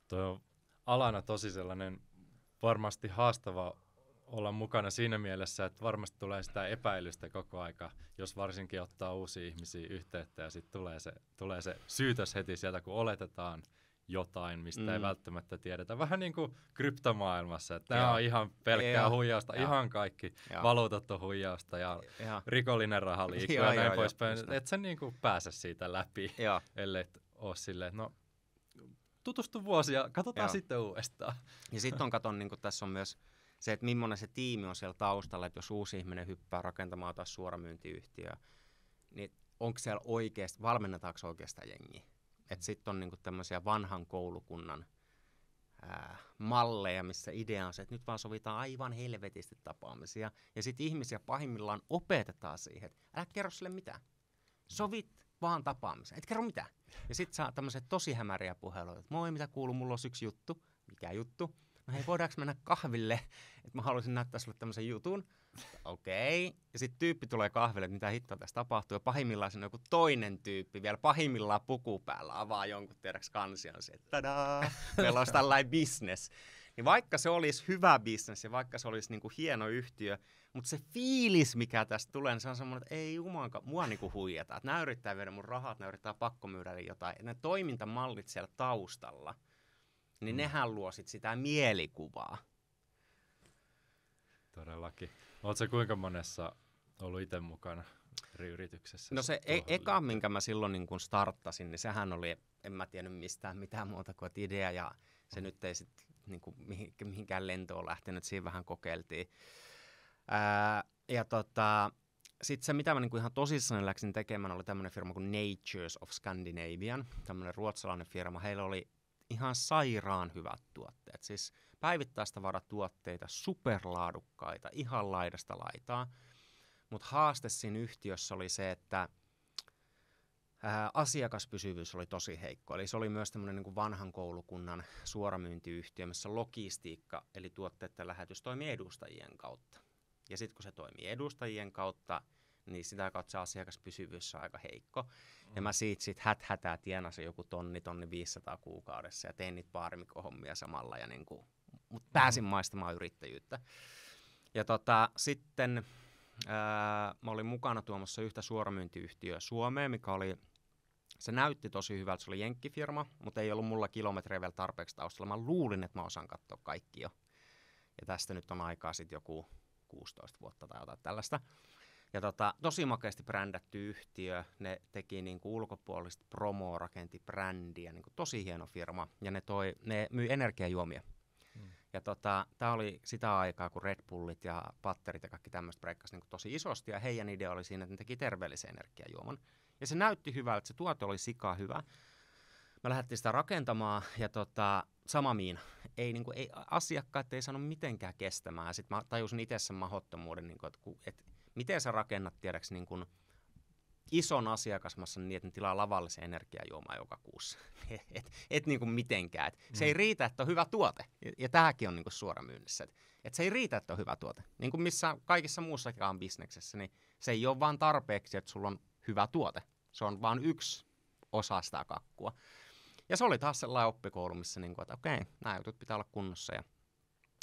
Tuo on alana tosi sellainen varmasti haastava olla mukana siinä mielessä, että varmasti tulee sitä epäilystä koko aika, jos varsinkin ottaa uusia ihmisiä yhteyttä ja sitten tulee se, tulee se syytös heti sieltä, kun oletetaan – jotain, mistä mm. ei välttämättä tiedetä. Vähän niin kuin kryptomaailmassa, että tämä on ihan pelkkää ja. huijausta, ja. ihan kaikki ja. valuutat on huijausta ja, ja. rikollinen raha liikkuu ja, ja näin poispäin. Et sä niin kuin pääse siitä läpi, ja. ellei ole silleen, no tutustu vuosia, katsotaan Joo. sitten uudestaan. Ja sitten on, katon, niin kuin tässä on myös se, että millainen se tiimi on siellä taustalla, että jos uusi ihminen hyppää rakentamaan taas suoramyyntiyhtiöä, niin onko siellä oikeasti, valmennetaanko oikeastaan jengiä? Että sitten on niinku tämmöisiä vanhan koulukunnan ää, malleja, missä idea on se, että nyt vaan sovitaan aivan helvetisti tapaamisia. Ja sitten ihmisiä pahimmillaan opetetaan siihen, että älä kerro sille mitään. Sovit vaan tapaamisen, et kerro mitään. Ja sitten saa tämmöiset tosi hämäriä puheluita, että moi, mitä kuuluu, mulla on yksi juttu. Mikä juttu? no hei, voidaanko mennä kahville, että mä haluaisin näyttää sulle tämmöisen jutun. Okei. Okay. Ja sitten tyyppi tulee kahville, että mitä hittoa tässä tapahtuu. Ja pahimmillaan siinä on joku toinen tyyppi vielä pahimmillaan puku päällä avaa jonkun tiedäks kansian se, että tadaa, meillä olisi tällainen business. Niin vaikka se olisi hyvä bisnes ja vaikka se olisi niinku hieno yhtiö, mutta se fiilis, mikä tästä tulee, niin se on semmoinen, että ei jumanka, mua niinku huijata. Että nämä yrittää viedä mun rahat, nämä yrittää pakko myydä jotain. Ja ne toimintamallit siellä taustalla – niin mm. nehän luo sit sitä mielikuvaa. Todellakin. Oletko kuinka monessa ollut itse mukana eri yrityksessä? No se e- eka, minkä mä silloin niin kun starttasin, niin sehän oli, en mä tiennyt mistään mitään muuta kuin idea ja se mm. nyt ei sitten niin kuin mihinkään lentoon lähtenyt, siinä vähän kokeiltiin. Ää, ja tota, sitten se, mitä mä niin ihan tosissaan läksin tekemään, oli tämmöinen firma kuin Natures of Scandinavian, tämmöinen ruotsalainen firma. Heillä oli ihan sairaan hyvät tuotteet. Siis tuotteita superlaadukkaita, ihan laidasta laitaa. Mutta haaste siinä yhtiössä oli se, että ää, äh, asiakaspysyvyys oli tosi heikko. Eli se oli myös tämmöinen niin vanhan koulukunnan suoramyyntiyhtiö, missä logistiikka, eli tuotteiden lähetys, toimii edustajien kautta. Ja sitten kun se toimii edustajien kautta, niin sitä kautta se asiakaspysyvyys on aika heikko. Mm. Ja mä siitä sit hätää tienasin joku tonni, tonni 500 kuukaudessa ja tein niitä baarimikkohommia samalla. Ja niin kuin, mut mm. pääsin mm. maistamaan yrittäjyyttä. Ja tota, sitten ää, mä olin mukana tuomassa yhtä suoramyyntiyhtiöä Suomeen, mikä oli se näytti tosi hyvältä, se oli jenkkifirma, mutta ei ollut mulla kilometrejä vielä tarpeeksi taustalla. Mä luulin, että mä osaan katsoa kaikki jo. Ja tästä nyt on aikaa sitten joku 16 vuotta tai jotain tällaista. Ja tota, tosi makeasti brändätty yhtiö. Ne teki niin kuin ulkopuolista promoa, rakenti brändiä. Niin kuin tosi hieno firma. Ja ne, toi, ne myi energiajuomia. Hmm. Ja tota, tämä oli sitä aikaa, kun Red Bullit ja patterit ja kaikki tämmöiset breikkasi niin tosi isosti. Ja heidän idea oli siinä, että ne teki terveellisen energiajuoman. Ja se näytti hyvältä, se tuote oli sika hyvä. Me lähdettiin sitä rakentamaan ja tota, sama miina. Ei, niin kuin, ei, asiakkaat ei saanut mitenkään kestämään. Sitten mä tajusin itse sen mahottomuuden, niin kuin, että, että miten sä rakennat, tiedäks, niin kun ison asiakasmassan niin, että ne tilaa lavallisen energiajuomaa joka kuussa. et, et, et niin kuin mitenkään. Et mm. Se ei mm. riitä, että on hyvä tuote. Ja, ja tämäkin on niin kuin myynnissä. Et, et se ei riitä, että on hyvä tuote. Niin kuin missä kaikissa muussakaan bisneksessä, niin se ei ole vaan tarpeeksi, että sulla on hyvä tuote. Se on vain yksi osa sitä kakkua. Ja se oli taas sellainen oppikoulu, missä niin kuin, että okei, nämä jutut pitää olla kunnossa. Ja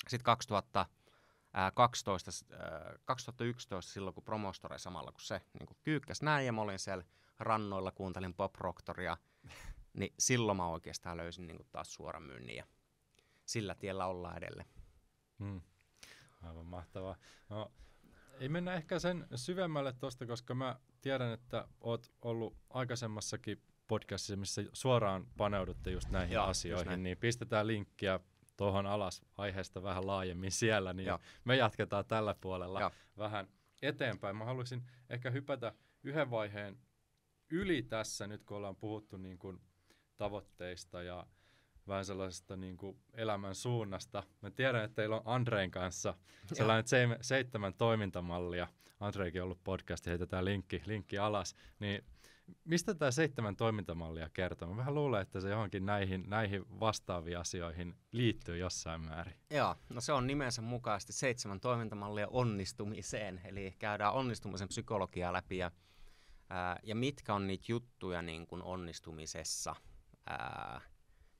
sitten 2000 ää, 12, 2011 silloin, kun promostori samalla kun se niin kuin kyykkäs näin ja mä olin siellä rannoilla, kuuntelin Pop Rocktoria, niin silloin mä oikeastaan löysin niin kuin taas suoran myynnin ja sillä tiellä ollaan edelleen. Hmm. Aivan mahtavaa. No, ei mennä ehkä sen syvemmälle tuosta, koska mä tiedän, että oot ollut aikaisemmassakin podcastissa, missä suoraan paneudutte just näihin Joo, asioihin, just niin pistetään linkkiä tuohon alas aiheesta vähän laajemmin siellä, niin ja. me jatketaan tällä puolella ja. vähän eteenpäin. Mä haluaisin ehkä hypätä yhden vaiheen yli tässä nyt, kun ollaan puhuttu niin kuin tavoitteista ja vähän sellaisesta niin kuin elämän suunnasta. Mä tiedän, että teillä on Andreen kanssa sellainen seitsemän toimintamallia. Andreikin on ollut podcasti, heitetään linkki, linkki alas. Niin Mistä tämä seitsemän toimintamallia kertoo? Mä vähän luulen, että se johonkin näihin, näihin vastaaviin asioihin liittyy jossain määrin. Joo, no se on nimensä mukaisesti seitsemän toimintamallia onnistumiseen. Eli käydään onnistumisen psykologiaa läpi ja, ää, ja mitkä on niitä juttuja niin kuin onnistumisessa. Ää,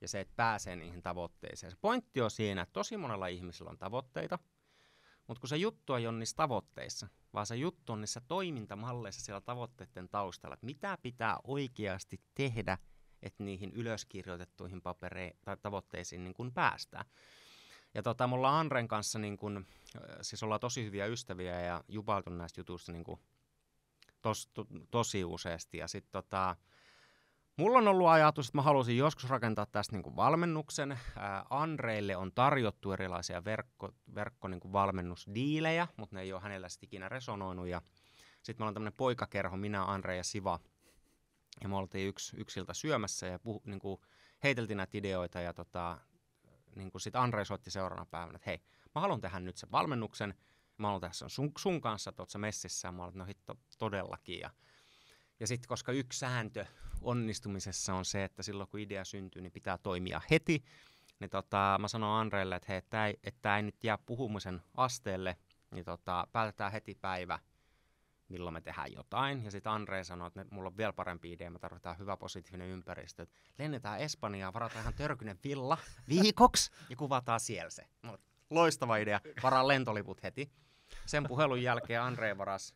ja se, että pääsee niihin tavoitteisiin. Se pointti on siinä, että tosi monella ihmisellä on tavoitteita – mutta kun se juttu ei ole niissä tavoitteissa, vaan se juttu on niissä toimintamalleissa siellä tavoitteiden taustalla, että mitä pitää oikeasti tehdä, että niihin ylöskirjoitettuihin papereihin tai tavoitteisiin niin kun päästään. Ja tota, me ollaan Andren kanssa, niin kun, siis ollaan tosi hyviä ystäviä ja jupailtu näistä jutuista niin kuin tos, to, tosi useasti. Ja sitten tota, Mulla on ollut ajatus, että mä halusin joskus rakentaa tästä niin kuin valmennuksen. Ää, Andreille on tarjottu erilaisia verkko, verkko niin mutta ne ei ole hänellä sitten ikinä resonoinut. Ja sitten meillä on tämmöinen poikakerho, minä, Andre ja Siva. Ja me oltiin yks, yksiltä syömässä ja puh, niin kuin heiteltiin näitä ideoita. Ja tota, niin sitten Andre soitti seuraavana päivänä, että hei, mä haluan tehdä nyt sen valmennuksen. Mä haluan tehdä sen sun, sun kanssa, että oot sä messissä. Ja mä olin, no hitto, todellakin. Ja, ja sitten koska yksi sääntö onnistumisessa on se, että silloin kun idea syntyy, niin pitää toimia heti. Niin tota, mä sanon Andreelle, että hei, että ei, että ei nyt jää puhumisen asteelle, niin tota, päätetään heti päivä, milloin me tehdään jotain. Ja sitten Andre sanoi, että mulla on vielä parempi idea, me tarvitaan hyvä positiivinen ympäristö. Et lennetään Espanjaan, varataan ihan törkynen villa viikoksi ja kuvataan siellä se. Loistava idea, varaa lentoliput heti. Sen puhelun jälkeen Andre varasi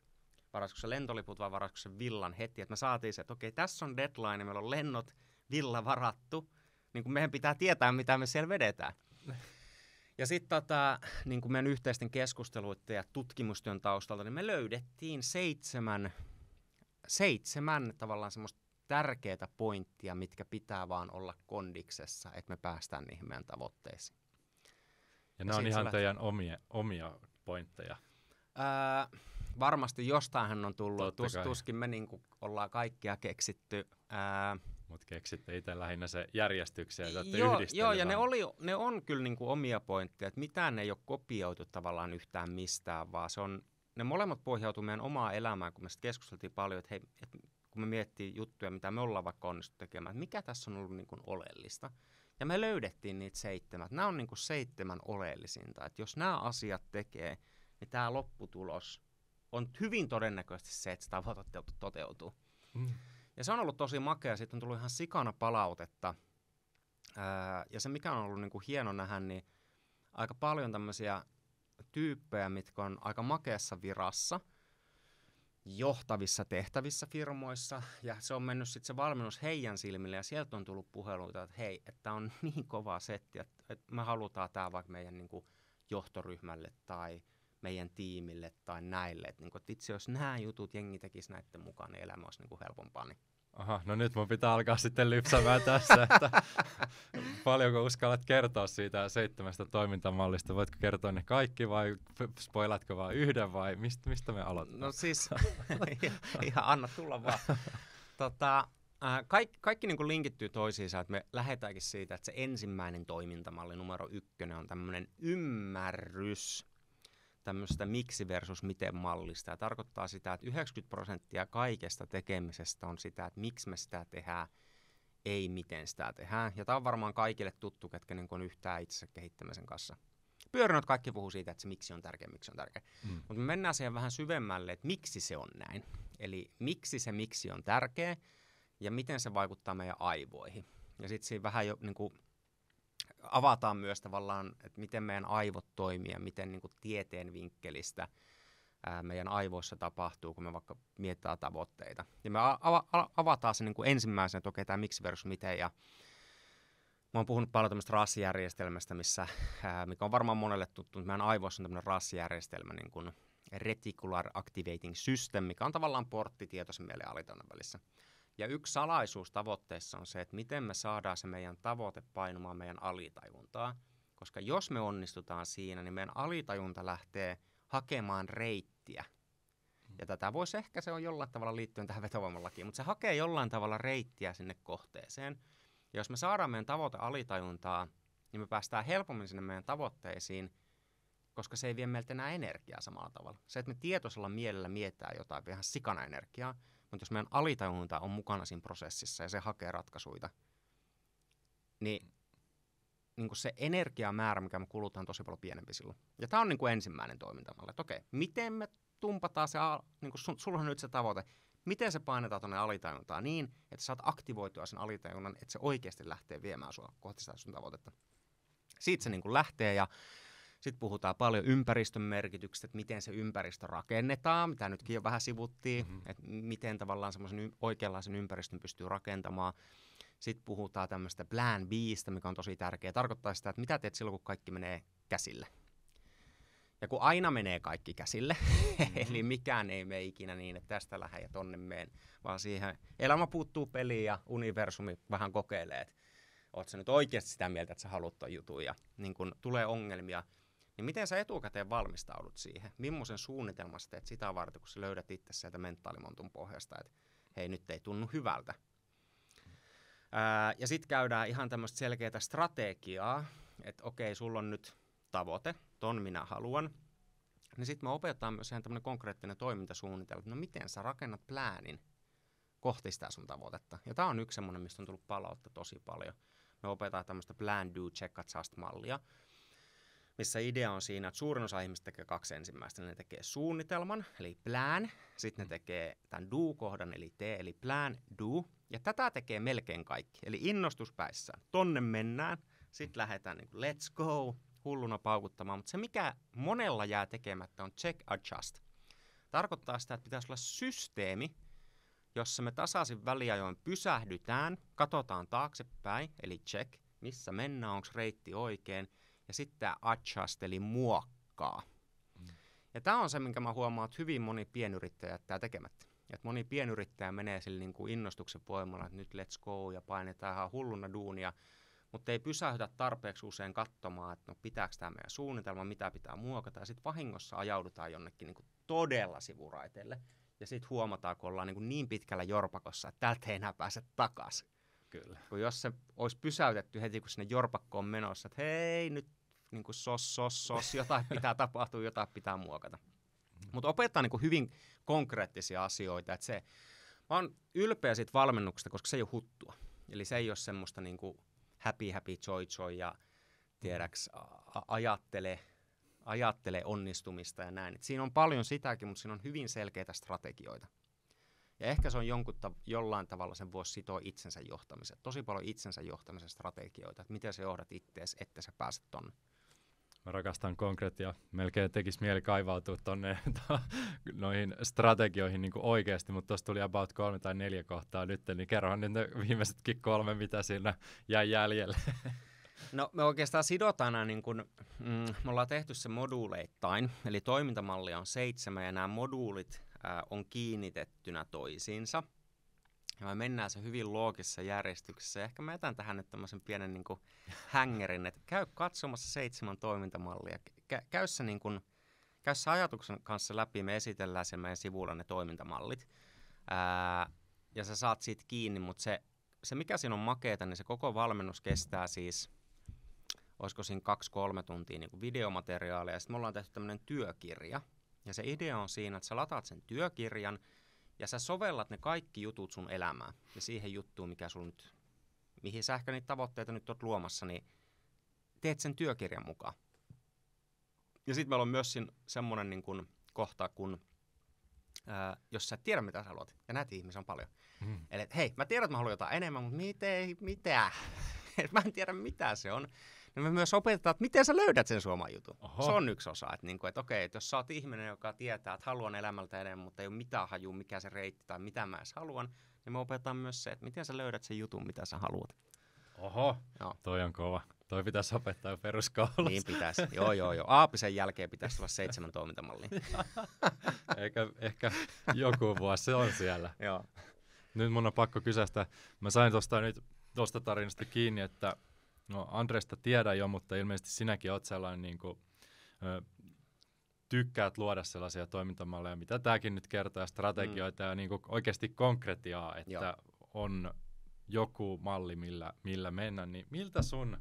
varasiko se lentoliput vai varasiko se villan heti. Että me saatiin se, että okei, tässä on deadline, meillä on lennot, villa varattu. Niin kuin meidän pitää tietää, mitä me siellä vedetään. Ja sitten tota, niin meidän yhteisten keskusteluiden ja tutkimustyön taustalta, niin me löydettiin seitsemän, seitsemän tavallaan semmoista tärkeitä pointtia, mitkä pitää vaan olla kondiksessa, että me päästään niihin meidän tavoitteisiin. Ja, ja nämä on ihan teidän omia, omia pointteja? Ää, varmasti jostain hän on tullut. Tus, tuskin me niin kuin ollaan kaikkia keksitty. Ää, mutta keksitte itse lähinnä se järjestyksiä, että joo, joo, ja ne, oli, ne on kyllä niin kuin omia pointteja, että mitään ei ole kopioitu tavallaan yhtään mistään, vaan se on, ne molemmat pohjautuu meidän omaa elämään, kun me sitten keskusteltiin paljon, että hei, että kun me miettii juttuja, mitä me ollaan vaikka onnistu tekemään, että mikä tässä on ollut niin kuin oleellista. Ja me löydettiin niitä seitsemän. Nämä on niin kuin seitsemän oleellisinta, että jos nämä asiat tekee, niin tämä lopputulos – on hyvin todennäköisesti se, että se tavoite toteutuu. Mm. Ja se on ollut tosi makea, sitten on tullut ihan sikana palautetta. Ää, ja se, mikä on ollut niin kuin hieno nähdä, niin aika paljon tämmöisiä tyyppejä, mitkä on aika makeassa virassa, johtavissa tehtävissä firmoissa, ja se on mennyt sitten se valmennus heidän silmille, ja sieltä on tullut puheluita, että hei, että on niin kova setti, että, että me halutaan tämä vaikka meidän niin kuin johtoryhmälle tai meidän tiimille tai näille. Että niin kuin, et vitsi, jos nämä jutut jengi tekisi näiden mukaan, niin elämä olisi niin kuin helpompaa. Niin. Aha, no nyt mun pitää alkaa sitten lypsämään tässä, että paljonko uskallat kertoa siitä seitsemästä toimintamallista. Voitko kertoa ne kaikki vai spoilatko vain yhden vai mistä mistä me aloitetaan? No siis, ihan anna tulla vaan. Tota, äh, kaikki, kaikki niin kuin linkittyy toisiinsa, että me lähdetäänkin siitä, että se ensimmäinen toimintamalli numero ykkönen on tämmöinen ymmärrys tämmöistä miksi versus miten mallista. Ja tarkoittaa sitä, että 90 prosenttia kaikesta tekemisestä on sitä, että miksi me sitä tehdään, ei miten sitä tehdään. Ja tämä on varmaan kaikille tuttu, ketkä niin on yhtään itsensä kehittämisen kanssa pyörinyt kaikki puhuu siitä, että se miksi on tärkeä, miksi on tärkeä. Mm. Mutta me mennään siihen vähän syvemmälle, että miksi se on näin. Eli miksi se miksi on tärkeä ja miten se vaikuttaa meidän aivoihin. Ja sitten siinä vähän jo niin kuin avataan myös tavallaan, että miten meidän aivot toimii ja miten niin kuin tieteen vinkkelistä ää, meidän aivoissa tapahtuu, kun me vaikka mietitään tavoitteita. Ja me a- a- avataan se niin kuin ensimmäisenä, että okei, tämä miksi versus miten ja Mä oon puhunut paljon tämmöistä rassijärjestelmästä, missä, ää, mikä on varmaan monelle tuttu, mutta meidän aivoissa on tämmöinen rassijärjestelmä, niin kuin Reticular Activating System, mikä on tavallaan portti tietoisen mielen välissä. Ja yksi salaisuus tavoitteessa on se, että miten me saadaan se meidän tavoite painumaan meidän alitajuntaa. Koska jos me onnistutaan siinä, niin meidän alitajunta lähtee hakemaan reittiä. Mm. Ja tätä voisi ehkä, se on jollain tavalla liittyen tähän vetovoimallakin, mutta se hakee jollain tavalla reittiä sinne kohteeseen. Ja jos me saadaan meidän tavoite alitajuntaa, niin me päästään helpommin sinne meidän tavoitteisiin, koska se ei vie meiltä enää energiaa samalla tavalla. Se, että me tietoisella mielellä mietitään jotain vähän sikana energiaa, mutta jos meidän alitajunta on mukana siinä prosessissa ja se hakee ratkaisuja, niin, niin kuin se energiamäärä, mikä me kulutaan, on tosi paljon pienempi silloin. Ja tämä on niin kuin ensimmäinen toimintamalli, että okei, miten me tumpataan se, niin kuin sun, sulla on nyt se tavoite, miten se painetaan tuonne alitajuntaan niin, että saat aktivoitua sen alitajunnan, että se oikeasti lähtee viemään sua kohti sitä sun tavoitetta. Siitä se niin kuin lähtee ja sitten puhutaan paljon ympäristön merkityksestä, että miten se ympäristö rakennetaan, mitä nytkin jo vähän sivuttiin, mm-hmm. että miten tavallaan semmoisen oikeanlaisen ympäristön pystyy rakentamaan. Sitten puhutaan tämmöistä plan Bistä, mikä on tosi tärkeä. Tarkoittaa sitä, että mitä teet silloin, kun kaikki menee käsille. Ja kun aina menee kaikki käsille, mm-hmm. eli mikään ei mene ikinä niin, että tästä lähden ja tonne meen, vaan siihen elämä puuttuu peliin ja universumi vähän kokeilee, että oot nyt oikeasti sitä mieltä, että sä haluat ton jutun ja niin kun tulee ongelmia – niin miten sä etukäteen valmistaudut siihen? Mimmoisen suunnitelman teet sitä varten, kun sä löydät itse sieltä mentaalimontun pohjasta, että hei, nyt ei tunnu hyvältä. Ää, ja sitten käydään ihan tämmöistä selkeää strategiaa, että okei, sulla on nyt tavoite, ton minä haluan, niin sitten me opetetaan myös ihan tämmöinen konkreettinen toimintasuunnitelma, no miten sä rakennat pläänin kohti sitä sun tavoitetta. Ja tämä on yksi semmoinen, mistä on tullut palautta tosi paljon. Me opetetaan tämmöistä plan, do, check, adjust mallia, missä idea on siinä, että suurin osa ihmistä tekee kaksi ensimmäistä. Ne tekee suunnitelman, eli plan, sitten ne mm. tekee tämän do-kohdan, eli te, eli plan, do. Ja tätä tekee melkein kaikki, eli innostuspäissään. Tonne mennään, sitten lähdetään niin kuin, let's go, hulluna paukuttamaan. Mutta se, mikä monella jää tekemättä, on check adjust. Tarkoittaa sitä, että pitäisi olla systeemi, jossa me tasaisin väliajoin pysähdytään, katsotaan taaksepäin, eli check, missä mennään, onko reitti oikein – ja sitten tämä adjust eli muokkaa. Mm. Ja tämä on se, minkä mä huomaan, että hyvin moni pienyrittäjä jättää tekemättä. Et moni pienyrittäjä menee sille niin kuin innostuksen voimalla, että nyt let's go ja painetaan ihan hulluna duunia, mutta ei pysähdytä tarpeeksi usein katsomaan, että no pitääkö tämä meidän suunnitelma, mitä pitää muokata, ja sitten vahingossa ajaudutaan jonnekin niin kuin todella sivuraiteelle, ja sitten huomataan, kun ollaan niin, kuin niin pitkällä jorpakossa, että täältä ei enää pääse takaisin. Kyllä. Kun jos se olisi pysäytetty heti, kun sinne jorpakkoon menossa, että hei, nyt niin kuin sos, sos, sos, jotain pitää tapahtua, jotain pitää muokata. Mutta opettaa niin kuin hyvin konkreettisia asioita. Et se, mä oon ylpeä siitä valmennuksesta, koska se ei ole huttua. Eli se ei ole semmoista niin kuin happy, happy, joy, joy ja tiedäks, ajattele, ajattele onnistumista ja näin. Et siinä on paljon sitäkin, mutta siinä on hyvin selkeitä strategioita. Ja ehkä se on jonkun ta- jollain tavalla sen voisi sitoa itsensä johtamiseen. Tosi paljon itsensä johtamisen strategioita, että miten sä johdat ittees, että sä pääset tonne. Mä rakastan konkreettia. Melkein tekisi mieli kaivautua tonne to, noihin strategioihin niin oikeasti, mutta tuossa tuli about kolme tai neljä kohtaa nyt, niin kerrohan nyt ne viimeisetkin kolme, mitä siinä jäi jäljelle. No me oikeastaan sidotaan nämä, niin kuin, mm, me ollaan tehty se moduuleittain, eli toimintamalli on seitsemän ja nämä moduulit on kiinnitettynä toisiinsa – ja me mennään se hyvin loogisessa järjestyksessä. Ja ehkä mä jätän tähän nyt tämmöisen pienen niin kuin hängerin, että käy katsomassa seitsemän toimintamallia. Kä- käy se niin kuin, käy se ajatuksen kanssa läpi, me esitellään sen meidän sivulla ne toimintamallit. Ää, ja sä saat siitä kiinni, mutta se, se mikä siinä on makeeta, niin se koko valmennus kestää siis, olisiko siinä kaksi-kolme tuntia niin kuin videomateriaalia. Ja sitten me ollaan tehty tämmöinen työkirja. Ja se idea on siinä, että sä lataat sen työkirjan – ja sä sovellat ne kaikki jutut sun elämään ja siihen juttuun, mikä sun nyt, mihin sä ehkä niitä tavoitteita nyt oot luomassa, niin teet sen työkirjan mukaan. Ja sitten meillä on myös semmoinen niin kun, kohta, kun ää, jos sä et tiedä, mitä sä haluat, ja näitä ihmisiä on paljon. Mm. Eli hei, mä tiedän, että mä haluan jotain enemmän, mutta miten, mitä? mä en tiedä, mitä se on niin me myös opetetaan, että miten sä löydät sen sun jutun. Oho. Se on yksi osa, että, niin kuin, että okei, että jos sä oot ihminen, joka tietää, että haluan elämältä enemmän, mutta ei ole mitään hajua, mikä se reitti tai mitä mä edes haluan, niin me opetetaan myös se, että miten sä löydät sen jutun, mitä sä haluat. Oho, Joo. toi on kova. Toi pitäisi opettaa peruskoulussa. Niin pitäisi. Joo, joo, joo. Aapisen jälkeen pitäisi tulla seitsemän toimintamallia. ehkä, ehkä joku vuosi se on siellä. joo. Nyt mun on pakko kysästä. Mä sain tuosta nyt tuosta tarinasta kiinni, että No Andresta tiedän jo, mutta ilmeisesti sinäkin olet sellainen niin kuin, ö, tykkäät luoda sellaisia toimintamalleja, mitä tämäkin nyt kertoo, strategioita mm. ja niin kuin oikeasti konkretiaa, että Joo. on joku malli, millä, millä mennä, niin miltä sun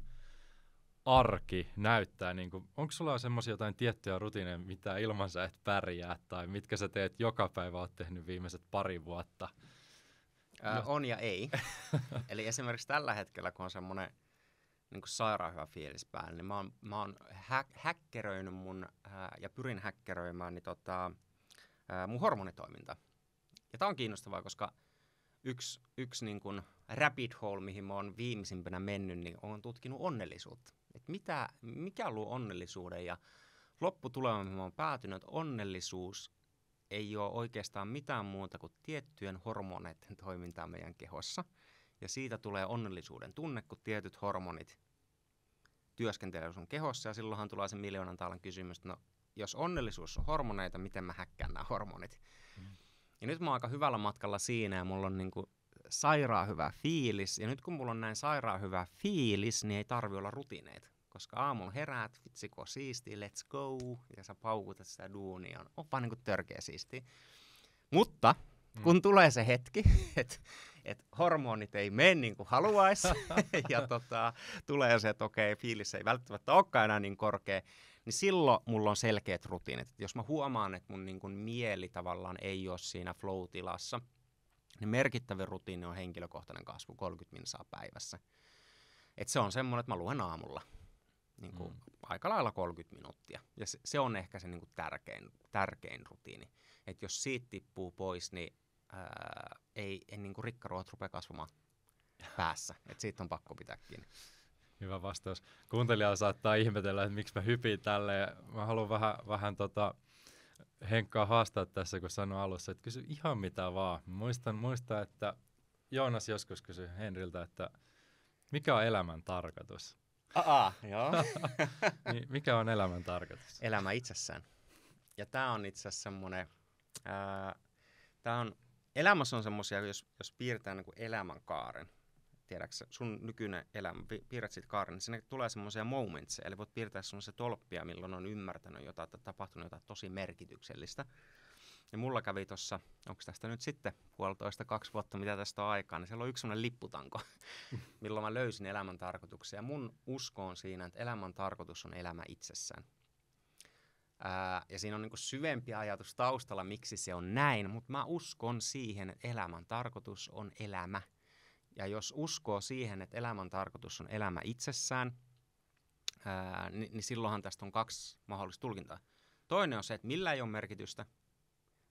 arki näyttää? Niin kuin, onko sulla semmoisia jotain tiettyjä rutiineja, mitä ilman sä et pärjää, tai mitkä sä teet joka päivä, oot tehnyt viimeiset pari vuotta? Ää, no. On ja ei. Eli esimerkiksi tällä hetkellä, kun on semmoinen niin kuin sairaan hyvä fiilis päällä. Niin mä oon, mä oon hä- häkkeröinyt mun, ää, äh, ja pyrin häkkeröimään niin tota, ää, äh, mun hormonitoiminta. Ja tää on kiinnostavaa, koska yksi, yksi niin kuin rabbit hole, mihin mä oon viimeisimpänä mennyt, niin on tutkinut onnellisuutta. Et mitä, mikä luo onnellisuuden ja lopputulema, mihin mä oon päätynyt, että onnellisuus ei ole oikeastaan mitään muuta kuin tiettyjen hormoneiden toimintaa meidän kehossa – ja siitä tulee onnellisuuden tunne, kun tietyt hormonit työskentelevät sun kehossa. Ja silloinhan tulee se miljoonan taalan kysymys, että no, jos onnellisuus on hormoneita, miten mä häkkään nämä hormonit? Mm. Ja nyt mä oon aika hyvällä matkalla siinä ja mulla on niin kuin sairaan hyvä fiilis. Ja nyt kun mulla on näin sairaan hyvä fiilis, niin ei tarvi olla rutiineita. Koska aamulla heräät, vitsi kun siisti, let's go, ja sä paukutat sitä duunia. On vaan niin törkeä siisti. Mutta mm. kun mm. tulee se hetki, että että hormonit ei mene niin kuin haluaisi ja tota, tulee se, että okei, fiilis ei välttämättä olekaan enää niin korkea, niin silloin mulla on selkeät rutiinit. Et jos mä huomaan, että mun niin kuin mieli tavallaan ei ole siinä flow-tilassa, niin merkittävä rutiini on henkilökohtainen kasvu 30 minsaa päivässä. Et se on semmoinen, että mä luen aamulla niin kuin mm. aika lailla 30 minuuttia. Ja se, se on ehkä se niin kuin tärkein, tärkein rutiini. Et jos siitä tippuu pois, niin ää, ei, ei niin kuin rikkaruot rupea kasvamaan päässä. Et siitä on pakko pitää kiinni. Hyvä vastaus. Kuuntelija saattaa ihmetellä, että miksi mä hypin tälle. Mä haluan vähän, vähän tota, Henkkaa haastaa tässä, kun sanoi alussa, että kysy ihan mitä vaan. Muistan, muista, että Joonas joskus kysyi Henriltä, että mikä on elämän tarkoitus? Aa, joo. niin, mikä on elämän tarkoitus? Elämä itsessään. Ja tämä on itse asiassa semmoinen, tämä on elämässä on semmoisia, jos, jos piirtää niin elämänkaaren, tiedätkö, sun nykyinen elämä, piirrät siitä kaaren, niin sinne tulee semmoisia momentseja, eli voit piirtää semmoisia tolppia, milloin on ymmärtänyt jotain, että tapahtunut jotain tosi merkityksellistä. Ja mulla kävi tuossa, onko tästä nyt sitten puolitoista, kaksi vuotta, mitä tästä on aikaa, niin siellä on yksi semmoinen lipputanko, milloin mä löysin elämän tarkoituksen. Ja mun usko on siinä, että elämän tarkoitus on elämä itsessään. Ää, ja siinä on niinku syvempi ajatus taustalla, miksi se on näin, mutta mä uskon siihen, että elämän tarkoitus on elämä. Ja jos uskoo siihen, että elämän tarkoitus on elämä itsessään, ää, niin, niin silloinhan tästä on kaksi mahdollista tulkintaa. Toinen on se, että millä ei ole merkitystä.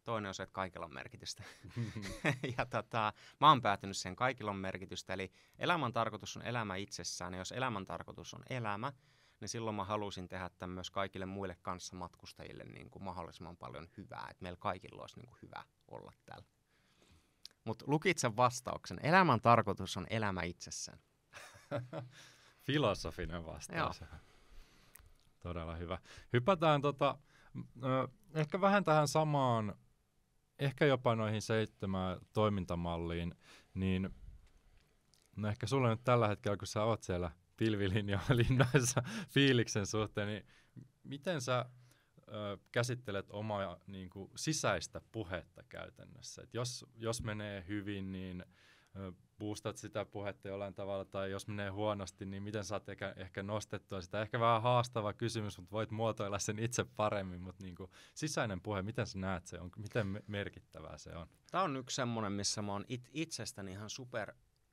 Toinen on se, että kaikilla on merkitystä. ja tota, mä oon päätynyt sen, kaikilla on merkitystä. Eli elämän tarkoitus on elämä itsessään. Ja jos elämän tarkoitus on elämä, niin silloin mä halusin tehdä tämän myös kaikille muille kanssamatkustajille niin kuin mahdollisimman paljon hyvää, että meillä kaikilla olisi niin kuin hyvä olla täällä. Mutta lukitse vastauksen. Elämän tarkoitus on elämä itsessään. Filosofinen vastaus. Joo. Todella hyvä. Hypätään tota, ehkä vähän tähän samaan, ehkä jopa noihin seitsemään toimintamalliin, niin no ehkä sulle nyt tällä hetkellä, kun sä oot siellä – pilvilinja linnoissa fiiliksen suhteen, niin miten sä ö, käsittelet omaa niin kuin, sisäistä puhetta käytännössä? Et jos, jos menee hyvin, niin ö, boostat sitä puhetta jollain tavalla, tai jos menee huonosti, niin miten saat ehkä, ehkä nostettua sitä? Ehkä vähän haastava kysymys, mutta voit muotoilla sen itse paremmin, mutta niin kuin, sisäinen puhe, miten sä näet se on? Miten merkittävää se on? Tämä on yksi semmoinen, missä mä oon it- itsestäni ihan super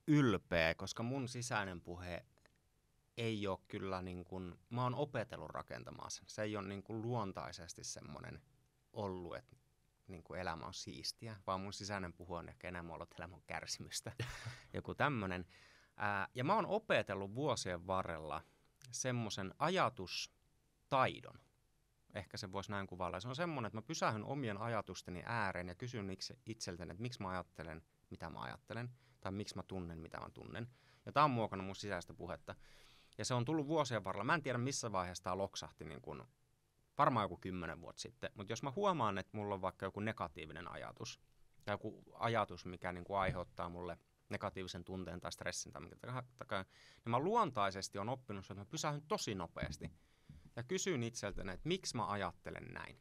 ylpeä, koska mun sisäinen puhe ei ole kyllä niin kuin, mä oon opetellut rakentamaan sen. Se ei ole niin kuin luontaisesti semmoinen ollut, että niin kuin elämä on siistiä, vaan mun sisäinen puhu on ehkä enemmän ollut, elämän kärsimystä, joku tämmöinen. Ja mä oon opetellut vuosien varrella semmoisen ajatustaidon, ehkä se voisi näin kuvailla. Se on semmoinen, että mä pysähyn omien ajatusteni ääreen ja kysyn itseltäni, että miksi mä ajattelen, mitä mä ajattelen, tai miksi mä tunnen, mitä mä tunnen. Ja tämä on muokannut mun sisäistä puhetta. Ja se on tullut vuosien varrella. Mä en tiedä, missä vaiheessa tämä loksahti niin kun, varmaan joku kymmenen vuotta sitten, mutta jos mä huomaan, että mulla on vaikka joku negatiivinen ajatus, tai joku ajatus, mikä niin kuin aiheuttaa mulle negatiivisen tunteen tai stressin tai minkä takaa, niin mä luontaisesti on oppinut, että mä pysähdyn tosi nopeasti ja kysyn itseltäni, että miksi mä ajattelen näin,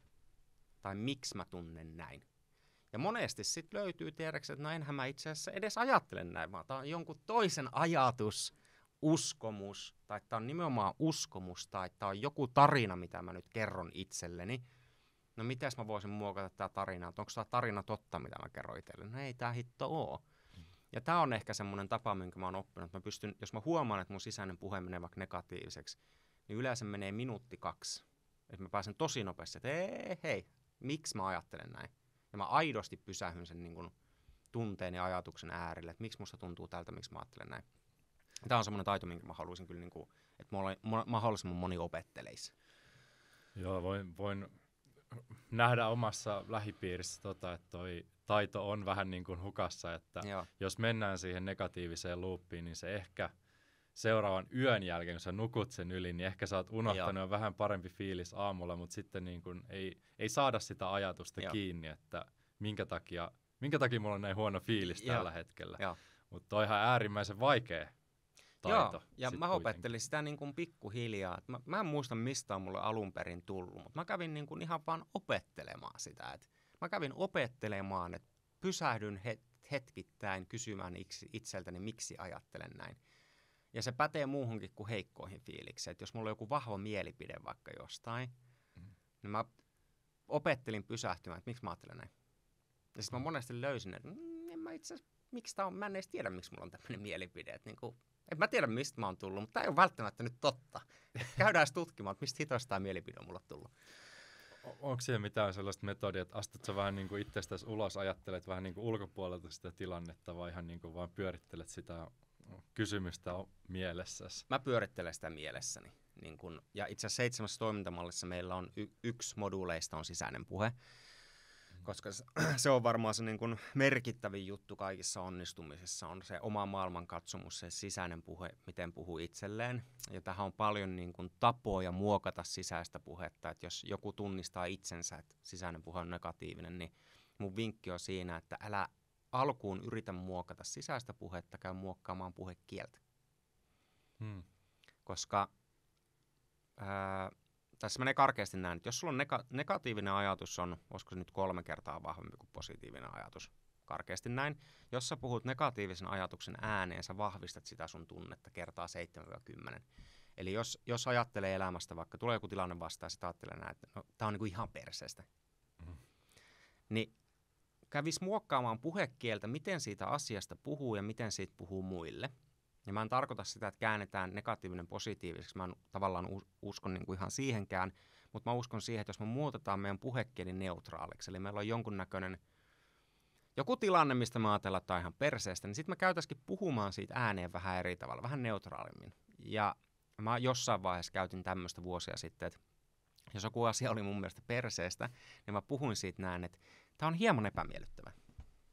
tai miksi mä tunnen näin. Ja monesti sitten löytyy tiedäksi, että no enhän mä itse asiassa edes ajattelen näin, vaan tämä on jonkun toisen ajatus, uskomus, tai tämä on nimenomaan uskomus, tai tämä on joku tarina, mitä mä nyt kerron itselleni. No mitäs mä voisin muokata tämä tarina, onko tämä tarina totta, mitä mä kerron itselleni? No ei tämä hitto oo. Ja tämä on ehkä semmoinen tapa, minkä mä oon oppinut. Mä pystyn, jos mä huomaan, että mun sisäinen puhe menee vaikka negatiiviseksi, niin yleensä menee minuutti kaksi. Että mä pääsen tosi nopeasti, että hei, hei, miksi mä ajattelen näin? Ja mä aidosti pysähyn sen niin kun, tunteen ja ajatuksen äärelle, että miksi musta tuntuu tältä, miksi mä ajattelen näin. Tämä on semmoinen taito, minkä mä haluaisin kyllä, niin kuin, että mahdollisimman moni opetteleisi. Joo, voin, voin nähdä omassa lähipiirissä, tota, että toi taito on vähän niin kuin hukassa, että Joo. jos mennään siihen negatiiviseen luuppiin, niin se ehkä seuraavan yön jälkeen, kun sä nukut sen yli, niin ehkä sä oot unohtanut Joo. vähän parempi fiilis aamulla, mutta sitten niin kuin ei, ei saada sitä ajatusta Joo. kiinni, että minkä takia, minkä takia mulla on näin huono fiilis Joo. tällä hetkellä. Mutta toi on ihan äärimmäisen vaikea taito. Joo, ja mä opettelin sitä niin kuin pikkuhiljaa. Mä, mä en muista, mistä on mulle alun perin tullut, mutta mä kävin niin kuin ihan vaan opettelemaan sitä. Et mä kävin opettelemaan, että pysähdyn het- hetkittäin kysymään itseltäni, miksi ajattelen näin. Ja se pätee muuhunkin kuin heikkoihin fiiliksiin. Et jos mulla on joku vahva mielipide vaikka jostain, mm. niin mä opettelin pysähtymään, että miksi mä ajattelen näin. Ja sitten mä mm. monesti löysin, että mm, en mä itse asiassa, miksi tää on, mä en edes tiedä, miksi mulla on tämmöinen mielipide. Että niin kuin, en mä tiedä mistä mä oon tullut, mutta tämä ei ole välttämättä nyt totta. Käydään tutkimaan, että mistä hitoista tämä mielipide on mulla tullut. Onko siellä mitään sellaista metodia, että astut sä vähän niin kuin itsestäsi ulos, ajattelet vähän niin kuin ulkopuolelta sitä tilannetta vai ihan niin kuin vaan pyörittelet sitä kysymystä mielessäsi? Mä pyörittelen sitä mielessäni. Niin kun, ja itse asiassa seitsemässä toimintamallissa meillä on y- yksi moduuleista on sisäinen puhe koska se on varmaan se niin kuin merkittävin juttu kaikissa onnistumisissa, on se oma maailmankatsomus, se sisäinen puhe, miten puhuu itselleen. Ja tähän on paljon niin kuin tapoja muokata sisäistä puhetta, että jos joku tunnistaa itsensä, että sisäinen puhe on negatiivinen, niin mun vinkki on siinä, että älä alkuun yritä muokata sisäistä puhetta, käy muokkaamaan puhekieltä. Hmm. Koska... Ää, tässä menee karkeasti näin, että jos sulla on nega, negatiivinen ajatus on, olisiko se nyt kolme kertaa vahvempi kuin positiivinen ajatus, karkeasti näin, jos sä puhut negatiivisen ajatuksen ääneen, sä vahvistat sitä sun tunnetta kertaa 7-10. Eli jos, jos ajattelee elämästä, vaikka tulee joku tilanne vastaan, sä ajattelee näin, että no, tämä on niinku ihan perseestä. Mm. Niin kävisi muokkaamaan puhekieltä, miten siitä asiasta puhuu ja miten siitä puhuu muille – ja niin mä en tarkoita sitä, että käännetään negatiivinen positiiviseksi. Mä en tavallaan uskon niin kuin ihan siihenkään, mutta mä uskon siihen, että jos me muutetaan meidän puhekieli neutraaliksi, eli meillä on jonkunnäköinen joku tilanne, mistä me ajatellaan, että on ihan perseestä, niin sitten mä käytäisikin puhumaan siitä ääneen vähän eri tavalla, vähän neutraalimmin. Ja mä jossain vaiheessa käytin tämmöistä vuosia sitten, että jos joku asia oli mun mielestä perseestä, niin mä puhuin siitä näin, että tämä on hieman epämiellyttävä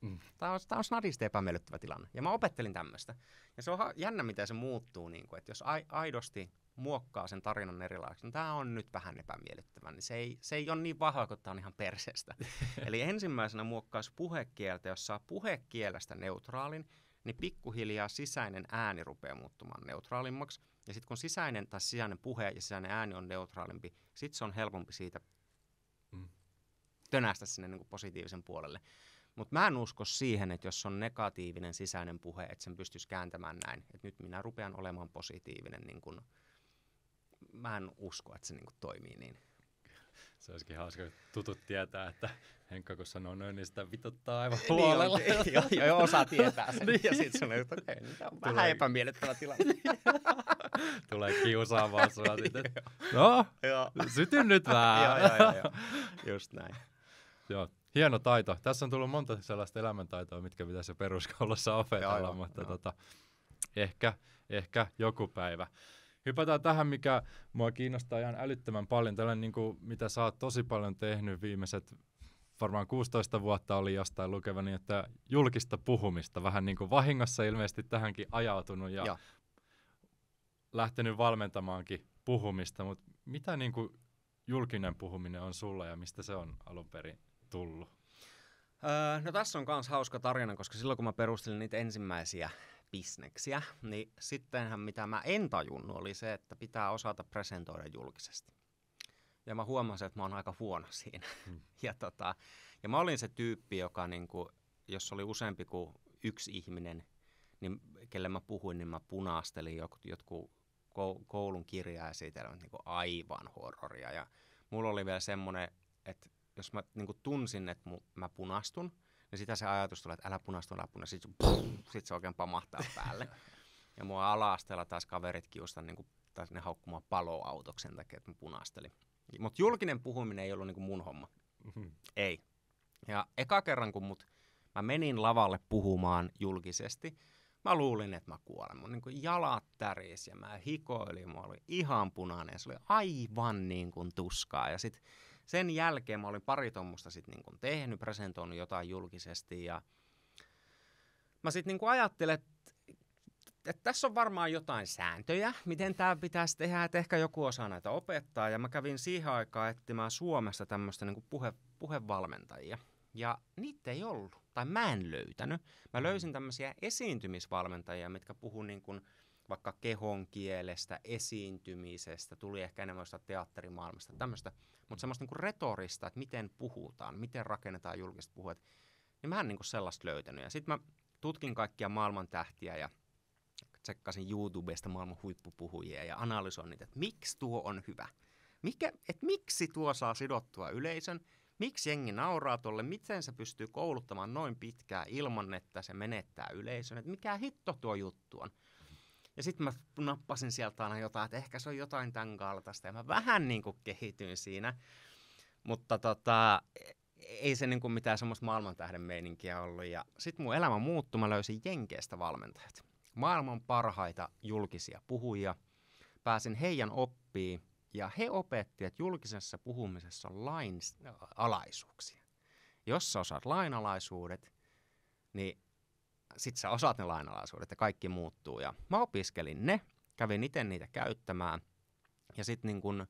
Mm. Tämä on, tämä on snadisti epämiellyttävä tilanne. Ja mä opettelin tämmöistä. Ja se on jännä, miten se muuttuu. Niin kuin, että jos aidosti muokkaa sen tarinan erilaiseksi, niin tämä on nyt vähän epämiellyttävä. Niin se, ei, se ei ole niin vahva, kun tämä on ihan perseestä. Eli ensimmäisenä muokkaus puhekieltä, jos saa puhekielestä neutraalin, niin pikkuhiljaa sisäinen ääni rupeaa muuttumaan neutraalimmaksi. Ja sitten kun sisäinen tai sisäinen puhe ja sisäinen ääni on neutraalimpi, sitten se on helpompi siitä mm. tönästä sinne niin kuin positiivisen puolelle. Mutta mä en usko siihen, että jos on negatiivinen sisäinen puhe, että sen pystyisi kääntämään näin. Että nyt minä rupean olemaan positiivinen. Niin kun, mä en usko, että se niin kun, toimii niin. Se olisikin hauska, kun tutut tietää, että Henkka kun sanoo noin, niin sitä vituttaa aivan niin huolella. niin, jo, joo, jo, osa tietää sen. niin. Ja sitten sanoo, että okei, okay, niin tämä on Tulee... vähän epämiellyttävä tilanne. Tulee kiusaamaan sua sitten. no, sytyn nyt vähän. joo, joo, joo, joo. Just näin. Joo, hieno taito. Tässä on tullut monta sellaista elämäntaitoa, mitkä pitäisi jo peruskoulussa opetella, joo, mutta joo. Tota, ehkä, ehkä joku päivä. Hypätään tähän, mikä mua kiinnostaa ihan älyttömän paljon. Tällainen, niin kuin, mitä sä oot tosi paljon tehnyt viimeiset varmaan 16 vuotta oli jostain lukevani, että julkista puhumista, vähän niin kuin vahingossa ilmeisesti tähänkin ajautunut ja, ja. lähtenyt valmentamaankin puhumista, mutta mitä niin kuin julkinen puhuminen on sulla ja mistä se on alun perin tullut? Öö, no tässä on myös hauska tarina, koska silloin kun mä perustelin niitä ensimmäisiä bisneksiä, niin sittenhän mitä mä en tajunnut oli se, että pitää osata presentoida julkisesti. Ja mä huomasin, että mä oon aika huono siinä. Mm. ja, tota, ja mä olin se tyyppi, joka niin kuin, jos oli useampi kuin yksi ihminen, niin kelle mä puhuin, niin mä punaastelin jotkut, jotkut koulun kirjaesitelmät niin aivan horroria. Ja mulla oli vielä semmoinen, että jos mä niin kuin tunsin, että mu, mä punastun, niin sitä se ajatus tulee, että älä punastu, älä punastu. Sitten se, sit se oikein pamahtaa päälle. ja mua ala-asteella taas kaverit kiustan niin kuin, taas ne haukkuu paloautoksen takia, että mä punastelin. Mutta julkinen puhuminen ei ollut niin kuin mun homma. Mm-hmm. Ei. Ja eka kerran, kun mut, mä menin lavalle puhumaan julkisesti, mä luulin, että mä kuolen. Mun niin kuin jalat tärisi ja mä hikoilin, mä olin ihan punainen ja se oli aivan niin kuin tuskaa. Ja sitten sen jälkeen mä olin pari tuommoista sitten niin tehnyt, presentoinut jotain julkisesti ja mä sitten niin ajattelin, että että tässä on varmaan jotain sääntöjä, miten tämä pitäisi tehdä, että ehkä joku osaa näitä opettaa. Ja mä kävin siihen aikaan etsimään Suomessa tämmöistä niin puhe, puhevalmentajia. Ja niitä ei ollut, tai mä en löytänyt. Mä mm. löysin tämmöisiä esiintymisvalmentajia, mitkä puhuu niin kuin – vaikka kehon kielestä, esiintymisestä, tuli ehkä enemmän jostain teatterimaailmasta, tämmöistä, mutta semmoista niin retorista, että miten puhutaan, miten rakennetaan julkiset puhuet, niin mä en niin kuin sellaista löytänyt. Ja sitten mä tutkin kaikkia maailman tähtiä ja tsekkasin YouTubesta maailman huippupuhujia ja analysoin niitä, että miksi tuo on hyvä. Mikä, et miksi tuo saa sidottua yleisön, miksi jengi nauraa tuolle, miten se pystyy kouluttamaan noin pitkään ilman, että se menettää yleisön, Et mikä hitto tuo juttu on. Ja sitten mä nappasin sieltä aina jotain, että ehkä se on jotain tämän kaltaista. Ja mä vähän niin kuin kehityin siinä. Mutta tota, e-, ei se niin kuin mitään semmoista maailmantähden meininkiä ollut. Ja sitten mun elämä muuttui, mä löysin Jenkeistä valmentajat. Maailman parhaita julkisia puhujia. Pääsin heidän oppiin ja he opetti, että julkisessa puhumisessa on lain alaisuuksia. Jos sä osaat lainalaisuudet, niin sit sä osaat ne lainalaisuudet ja kaikki muuttuu. Ja mä opiskelin ne, kävin itse niitä käyttämään ja sitten niin kun,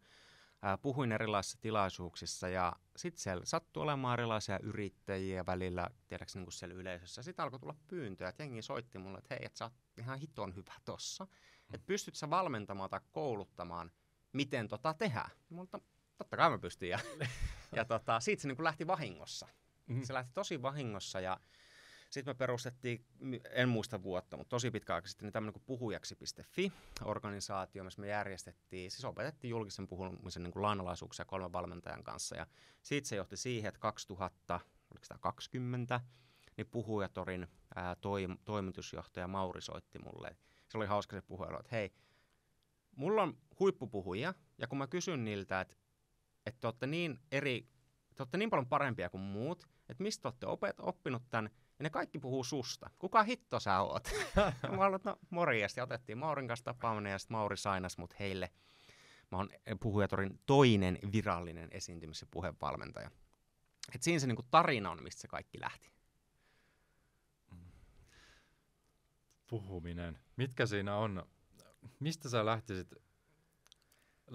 äh, puhuin erilaisissa tilaisuuksissa ja sitten siellä sattui olemaan erilaisia yrittäjiä välillä, tiedäks niin siellä yleisössä. Sitten alkoi tulla pyyntöjä, että jengi soitti mulle, että hei, et sä oot ihan hiton hyvä tossa. Mm. Että pystyt sä valmentamaan tai kouluttamaan, miten tota tehdään. Mutta totta kai mä pystyn. Ja, ja tota, sit se niin lähti vahingossa. Mm-hmm. Se lähti tosi vahingossa ja sitten me perustettiin, en muista vuotta, mutta tosi pitkä aika sitten, niin tämmöinen kuin puhujaksi.fi-organisaatio, missä me järjestettiin, siis opetettiin julkisen puhumisen niin kuin lainalaisuuksia kolmen valmentajan kanssa. Ja siitä se johti siihen, että 2000, oliko tämä 20, niin puhujatorin ää, toi, toimitusjohtaja Mauri soitti mulle. Se oli hauska se puhelu, että hei, mulla on huippupuhuja, ja kun mä kysyn niiltä, että, että te olette niin eri, te olette niin paljon parempia kuin muut, että mistä olette opet, oppinut tämän, ne kaikki puhuu susta. Kuka hitto sä oot? mä olin, no morjesta. Ja otettiin Maurin kanssa tapaaminen ja sitten Mauri sainas mut heille. Mä oon eh, puhujatorin toinen virallinen esiintymis- ja puhevalmentaja. Et siinä se niinku tarina on, mistä se kaikki lähti. Mm. Puhuminen. Mitkä siinä on? Mistä sä lähtisit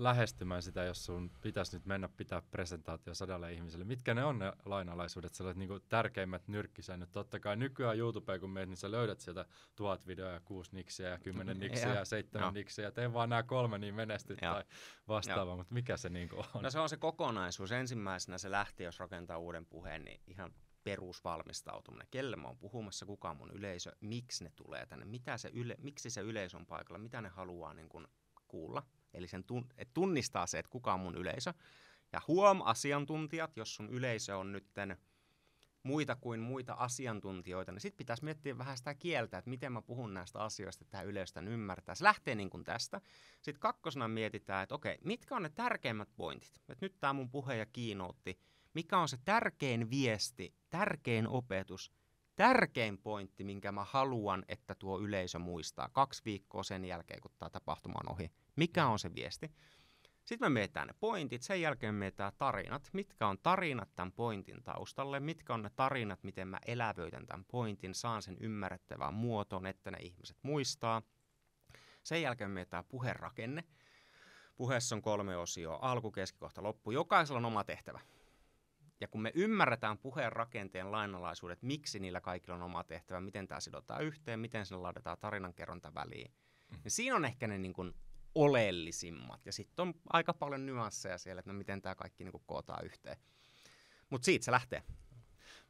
lähestymään sitä, jos sun pitäisi nyt mennä pitää presentaatio sadalle ihmiselle? Mitkä ne on ne lainalaisuudet, sellaiset niin kuin tärkeimmät nyrkkisäännöt? Totta kai nykyään YouTubeen kun menet, niin sä löydät sieltä tuhat videoa ja kuusi niksiä ja kymmenen mm, niksiä ja seitsemän niksiä ja tee vaan nämä kolme niin menestyt ja. tai vastaava, mutta mikä se niin kuin on? No se on se kokonaisuus. Ensimmäisenä se lähti, jos rakentaa uuden puheen, niin ihan perusvalmistautuminen. Kelle mä oon puhumassa, kuka on mun yleisö, miksi ne tulee tänne, mitä se yle, miksi se yleisö on paikalla, mitä ne haluaa niin kuin kuulla – Eli sen tun, et tunnistaa se, että kuka on mun yleisö. Ja huom asiantuntijat, jos sun yleisö on nytten muita kuin muita asiantuntijoita, niin sitten pitäisi miettiä vähän sitä kieltä, että miten mä puhun näistä asioista, että tämä yleistä ymmärtää. Se lähtee niin kuin tästä. Sitten kakkosena mietitään, että okei, mitkä on ne tärkeimmät pointit? Et nyt tämä mun puhe ja kiinoutti. Mikä on se tärkein viesti, tärkein opetus, tärkein pointti, minkä mä haluan, että tuo yleisö muistaa kaksi viikkoa sen jälkeen, kun tämä tapahtuma on ohi. Mikä on se viesti? Sitten me mietitään ne pointit, sen jälkeen me mietitään tarinat. Mitkä on tarinat tämän pointin taustalle? Mitkä on ne tarinat, miten mä elävöitän tämän pointin, saan sen ymmärrettävään muotoon, että ne ihmiset muistaa. Sen jälkeen me mietitään puherakenne. Puheessa on kolme osioa, alku, keskikohta, loppu. Jokaisella on oma tehtävä. Ja kun me ymmärretään puheen rakenteen lainalaisuudet, miksi niillä kaikilla on oma tehtävä, miten tämä sidotaan yhteen, miten sen laadetaan tarinankerronta väliin, mm niin siinä on ehkä ne niin kuin oleellisimmat. Ja sitten on aika paljon nyansseja siellä, että no miten tämä kaikki niin kuin kootaan yhteen. Mutta siitä se lähtee.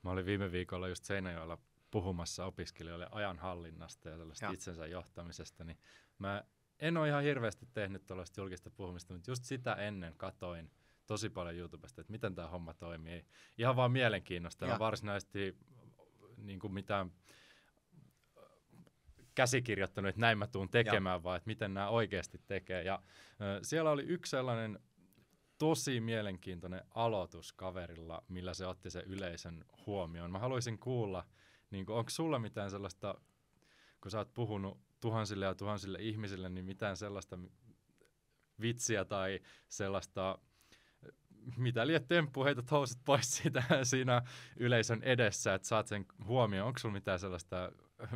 Mä olin viime viikolla just Seinäjoella puhumassa opiskelijoille ajanhallinnasta ja tällaista ja. itsensä johtamisesta, niin mä en ole ihan hirveästi tehnyt tuollaista julkista puhumista, mutta just sitä ennen katoin tosi paljon YouTubesta, että miten tämä homma toimii. Ihan vaan mielenkiinnosta ja varsinaisesti niin kuin mitään äh, käsikirjoittanut, että näin mä tuun tekemään, ja. vaan että miten nämä oikeasti tekee. Ja ö, äh, siellä oli yksi sellainen tosi mielenkiintoinen aloitus kaverilla, millä se otti sen yleisön huomioon. Mä haluaisin kuulla, niin onko sulla mitään sellaista, kun sä oot puhunut tuhansille ja tuhansille ihmisille, niin mitään sellaista vitsiä tai sellaista mitä liian temppu, heitä housut pois siitä, siinä yleisön edessä, että saat sen huomioon. Onko sulla mitään sellaista äh,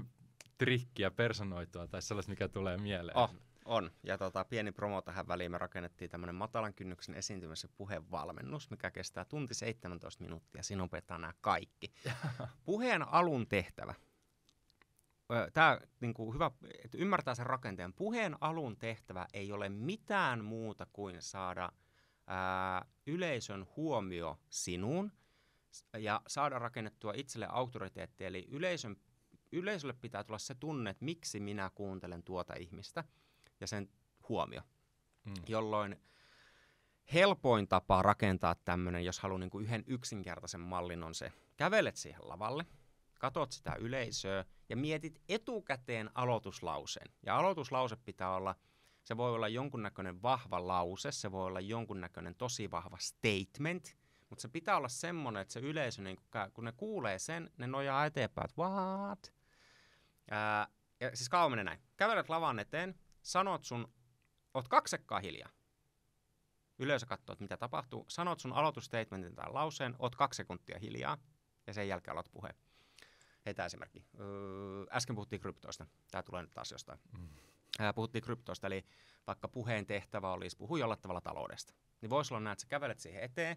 trikkiä, personoitua tai sellaista, mikä tulee mieleen? Oh, on. Ja tota, pieni promo tähän väliin. Me rakennettiin tämmöinen matalan kynnyksen esiintymis- ja puheenvalmennus, mikä kestää tunti 17 minuuttia. Siinä opetetaan nämä kaikki. Puheen alun tehtävä. Tämä niin kuin hyvä, että ymmärtää sen rakenteen. Puheen alun tehtävä ei ole mitään muuta kuin saada – ää, yleisön huomio sinuun ja saada rakennettua itselle auktoriteettia. Eli yleisön, yleisölle pitää tulla se tunne, että miksi minä kuuntelen tuota ihmistä ja sen huomio, mm. jolloin helpoin tapa rakentaa tämmöinen, jos haluaa niinku yhden yksinkertaisen mallin, on se, kävelet siihen lavalle, katot sitä yleisöä ja mietit etukäteen aloituslauseen. Ja aloituslause pitää olla – se voi olla jonkunnäköinen vahva lause, se voi olla jonkunnäköinen tosi vahva statement, mutta se pitää olla semmoinen, että se yleisö, niin kun, kun ne kuulee sen, ne nojaa eteenpäin, että what? Ää, ja siis kauan menee näin. Kävelet lavan eteen, sanot sun, oot kaksekkaa hiljaa. Yleisö katsoo, että mitä tapahtuu. Sanot sun aloitusstatementin tai lauseen, oot kaksi sekuntia hiljaa ja sen jälkeen aloit puheen. Heitä esimerkki. Öö, äsken puhuttiin kryptoista. Tämä tulee nyt taas jostain. Mm puhuttiin kryptosta, eli vaikka puheen tehtävä olisi puhua jollain tavalla taloudesta, niin voisi olla näin, että sä kävelet siihen eteen,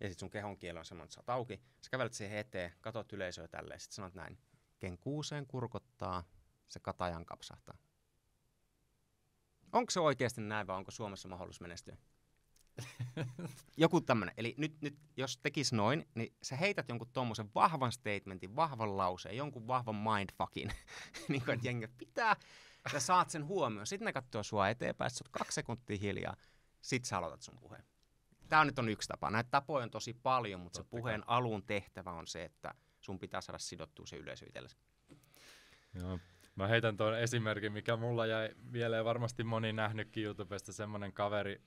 ja sitten sun kehon kieli on semmoinen, että sä oot auki, sä kävelet siihen eteen, katot yleisöä tälleen, sitten sanot näin, ken kuuseen kurkottaa, se katajan kapsahtaa. Onko se oikeasti näin vai onko Suomessa mahdollisuus menestyä? Joku tämmöinen. Eli nyt, nyt jos tekis noin, niin sä heität jonkun tuommoisen vahvan statementin, vahvan lauseen, jonkun vahvan mindfuckin, niin kuin, että jengi pitää Sä saat sen huomioon. Sitten ne katsoo sua eteenpäin, sä oot kaksi sekuntia hiljaa. Sitten sä aloitat sun puheen. Tämä nyt on yksi tapa. Näitä tapoja on tosi paljon, mutta Totta se puheen kai. alun tehtävä on se, että sun pitää saada sidottua se yleisö itsellesi. Joo. Mä heitän tuon esimerkin, mikä mulla jäi vielä varmasti moni nähnytkin YouTubesta. Semmoinen kaveri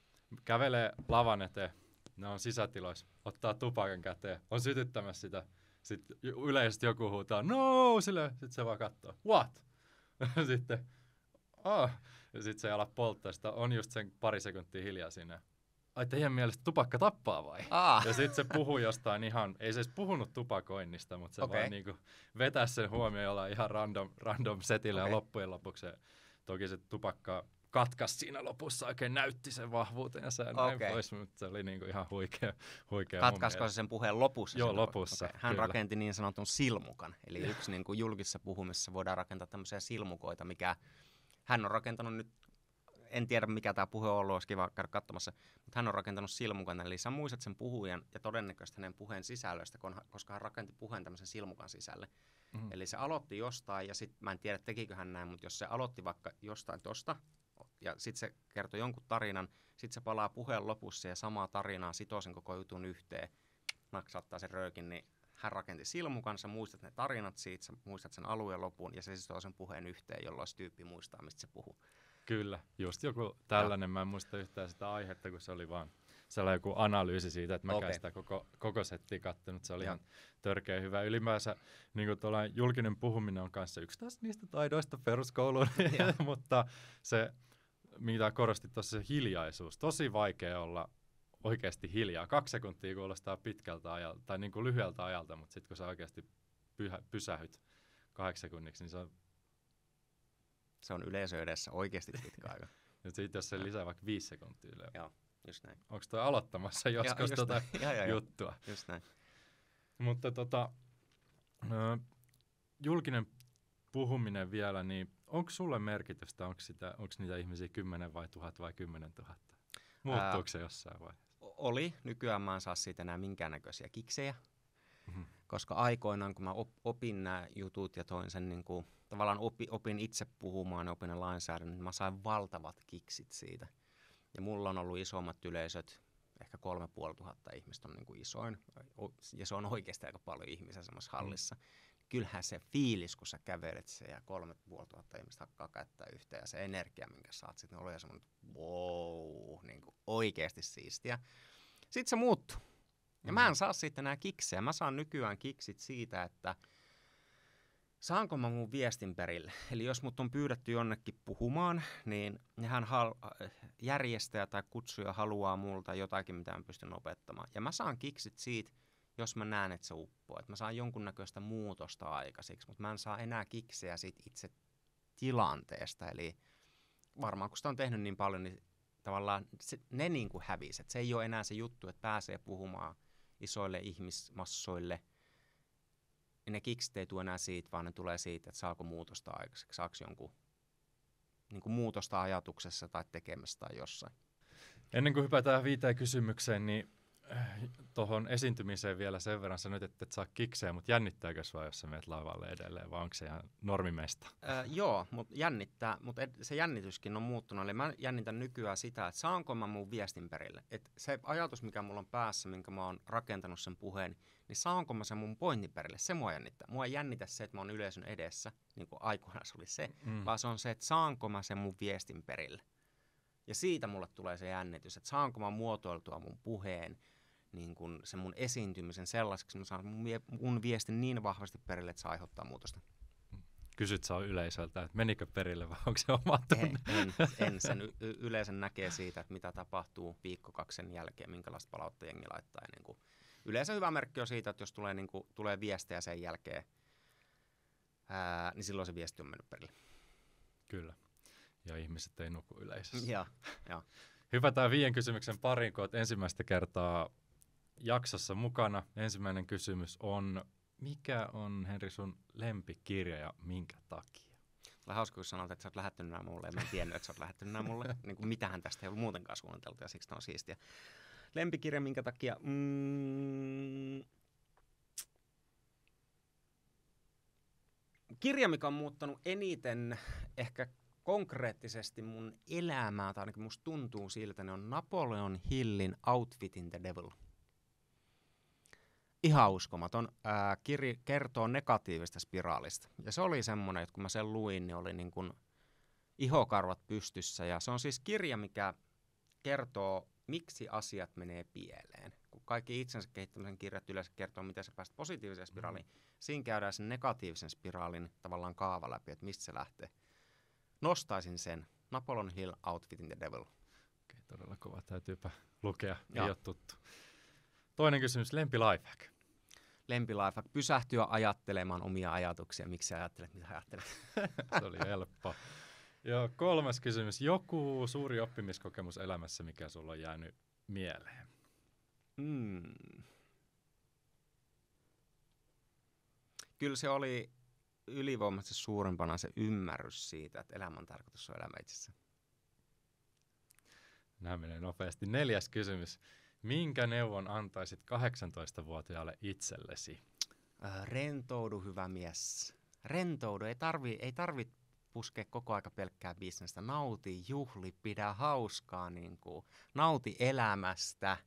kävelee lavan eteen, ne on sisätiloissa, ottaa tupakan käteen, on sytyttämässä sitä. Sitten yleisesti joku huutaa, no, sille, sitten se vaan katsoo, what? sitten oh. Ja sit se ala polttaa sitä, on just sen pari sekuntia hiljaa sinne. Ai teidän mielestä tupakka tappaa vai? Aa. Ja sitten se puhuu jostain ihan, ei se edes puhunut tupakoinnista, mutta se okay. vaan niinku vetää sen huomioon jollain ihan random, random setillä okay. ja loppujen lopuksi se, toki se tupakka katkas siinä lopussa oikein näytti sen vahvuuteen, ja näin okay. pois, mutta se oli niinku ihan huikea, huikea Katkasko se sen puheen lopussa? Joo, lopussa. Okay. Hän kyllä. rakenti niin sanotun silmukan, eli yksi niinku julkisessa puhumisessa voidaan rakentaa tämmöisiä silmukoita, mikä hän on rakentanut nyt, en tiedä mikä tämä puhe on ollut, olisi kiva käydä katsomassa, mutta hän on rakentanut silmukan, eli sä muistat sen puhujan ja todennäköisesti hänen puheen sisällöstä, koska hän rakenti puheen tämmöisen silmukan sisälle. Mm-hmm. Eli se aloitti jostain, ja sitten mä en tiedä tekikö hän näin, mutta jos se aloitti vaikka jostain tosta, ja sitten se kertoi jonkun tarinan, sitten se palaa puheen lopussa ja samaa tarinaa sitoo sen koko jutun yhteen, maksattaa sen röökin, niin hän rakenti silmukansa, muistat ne tarinat siitä, muistat sen alueen lopun ja se sitoo sen puheen yhteen, jolloin se tyyppi muistaa, mistä se puhuu. Kyllä, just joku tällainen. Mä en muista yhtään sitä aihetta, kun se oli vaan sellainen joku analyysi siitä, että mä okay. sitä koko, koko settiä kattonut. Se oli ja. ihan törkeä hyvä. Ylimäänsä niin julkinen puhuminen on kanssa yksi taas niistä taidoista peruskouluun, mutta se, mitä korostit tuossa, se hiljaisuus. Tosi vaikea olla oikeasti hiljaa. Kaksi sekuntia kuulostaa pitkältä ajalta, tai niin kuin lyhyeltä ajalta, mutta sitten kun sä oikeasti pyhä, pysähyt kahdeksi sekunniksi, niin se on... Se on yleisö edessä oikeasti pitkä aika. ja sitten jos se lisää vaikka viisi sekuntia Joo, just näin. Onko toi aloittamassa joskus ja, tota ja, ja, juttua? Just näin. Mutta tota, julkinen puhuminen vielä, niin onko sulle merkitystä, onko niitä ihmisiä 10 vai tuhat vai kymmenen tuhatta? Muuttuuko Ää... se jossain vai? oli. Nykyään mä en saa siitä enää minkäännäköisiä kiksejä, mm-hmm. koska aikoinaan kun mä opin nämä jutut ja toin sen niin kuin, tavallaan opi, opin itse puhumaan ja opin ne lainsäädännön, niin mä sain valtavat kiksit siitä. Ja mulla on ollut isommat yleisöt, ehkä kolme puoli ihmistä on niin kuin isoin, ja se on oikeasti aika paljon ihmisiä semmoisessa mm. hallissa. Mm kyllähän se fiilis, kun sä kävelet se ja kolme puoli tuhatta ihmistä hakkaa käyttää yhteen ja se energia, minkä saat sitten, niin oli semmoinen wow, niin kuin oikeasti siistiä. Sitten se muuttuu. Ja mm-hmm. mä en mm. saa sitten enää kiksejä. Mä saan nykyään kiksit siitä, että saanko mä mun viestin perille. Eli jos mut on pyydetty jonnekin puhumaan, niin hän hal- järjestäjä tai kutsuja haluaa multa jotakin, mitä mä pystyn opettamaan. Ja mä saan kiksit siitä, jos mä näen, että se uppoo, että mä saan jonkunnäköistä muutosta aikaiseksi, mutta mä en saa enää kiksejä siitä itse tilanteesta. Eli varmaan kun sitä on tehnyt niin paljon, niin tavallaan se, ne niin kuin hävisi. Että se ei ole enää se juttu, että pääsee puhumaan isoille ihmismassoille. Ja ne kiksit ei tule enää siitä, vaan ne tulee siitä, että saako muutosta aikaiseksi, saako jonkun niin kuin muutosta ajatuksessa tai tekemässä tai jossain. Ennen kuin hypätään viiteen kysymykseen, niin tuohon esiintymiseen vielä sen verran, sä nyt et, et saa kikseä, mutta jännittääkö sua, jos sä menet lavalle edelleen, vai onko se ihan normimesta? Äh, joo, mutta jännittää, mutta se jännityskin on muuttunut. Eli mä jännitän nykyään sitä, että saanko mä mun viestin perille. Et se ajatus, mikä mulla on päässä, minkä mä oon rakentanut sen puheen, niin saanko mä sen mun pointin perille, se mua jännittää. Mua ei jännitä se, että mä oon yleisön edessä, niin kuin aikoinaan se oli se, mm. vaan se on se, että saanko mä sen mun viestin perille. Ja siitä mulle tulee se jännitys, että saanko mä muotoiltua mun puheen – niin kun sen mun esiintymisen sellaiseksi, mä saan mun, viestin niin vahvasti perille, että se aiheuttaa muutosta. Kysyt saa yleisöltä, että menikö perille vai onko se oma tunne? En, en, en. Sen y- yleisen näkee siitä, että mitä tapahtuu viikko kaksi sen jälkeen, minkälaista palautta jengi laittaa. niin kuin. yleensä hyvä merkki on siitä, että jos tulee, niin kuin, tulee viestejä sen jälkeen, ää, niin silloin se viesti on mennyt perille. Kyllä. Ja ihmiset ei nuku yleisössä. Ja, ja. Hyvä tämä viien kysymyksen parin, kun olet ensimmäistä kertaa jaksossa mukana. Ensimmäinen kysymys on, mikä on Henri sun lempikirja ja minkä takia? Tulee hauska, kun sanoit, että sä oot lähettänyt nämä mulle, ja mä en tiennyt, että sä oot lähettänyt nämä mulle. niin kuin, mitähän tästä ei ollut muutenkaan suunniteltu, ja siksi tämä on siistiä. Lempikirja, minkä takia? Mm... Kirja, mikä on muuttanut eniten ehkä konkreettisesti mun elämää, tai ainakin musta tuntuu siltä, ne on Napoleon Hillin Outfit in the Devil – ihan uskomaton, ää, kirja kertoo negatiivista spiraalista. Ja se oli semmoinen, että kun mä sen luin, niin oli niin kuin ihokarvat pystyssä. Ja se on siis kirja, mikä kertoo, miksi asiat menee pieleen. Kun kaikki itsensä kehittämisen kirjat yleensä kertoo, miten sä pääset positiiviseen spiraaliin, mm-hmm. siinä käydään sen negatiivisen spiraalin tavallaan kaava läpi, että mistä se lähtee. Nostaisin sen. Napoleon Hill, Outfitting the Devil. Okei, todella kova. Täytyypä lukea. Ei ole tuttu. Toinen kysymys, lempi lifehack lempilaifa, pysähtyä ajattelemaan omia ajatuksia. Miksi sä ajattelet, mitä ajattelet? Se oli helppo. Ja kolmas kysymys. Joku suuri oppimiskokemus elämässä, mikä sulla on jäänyt mieleen? Mm. Kyllä se oli ylivoimaisesti suurempana se ymmärrys siitä, että elämän tarkoitus on elämä itsessä. Nämä menee nopeasti. Neljäs kysymys. Minkä neuvon antaisit 18-vuotiaalle itsellesi? Äh, rentoudu, hyvä mies. Rentoudu. Ei tarvi, ei tarvi puskea koko aika pelkkää bisnestä. Nauti, juhli, pidä hauskaa. Niin kuin. Nauti elämästä.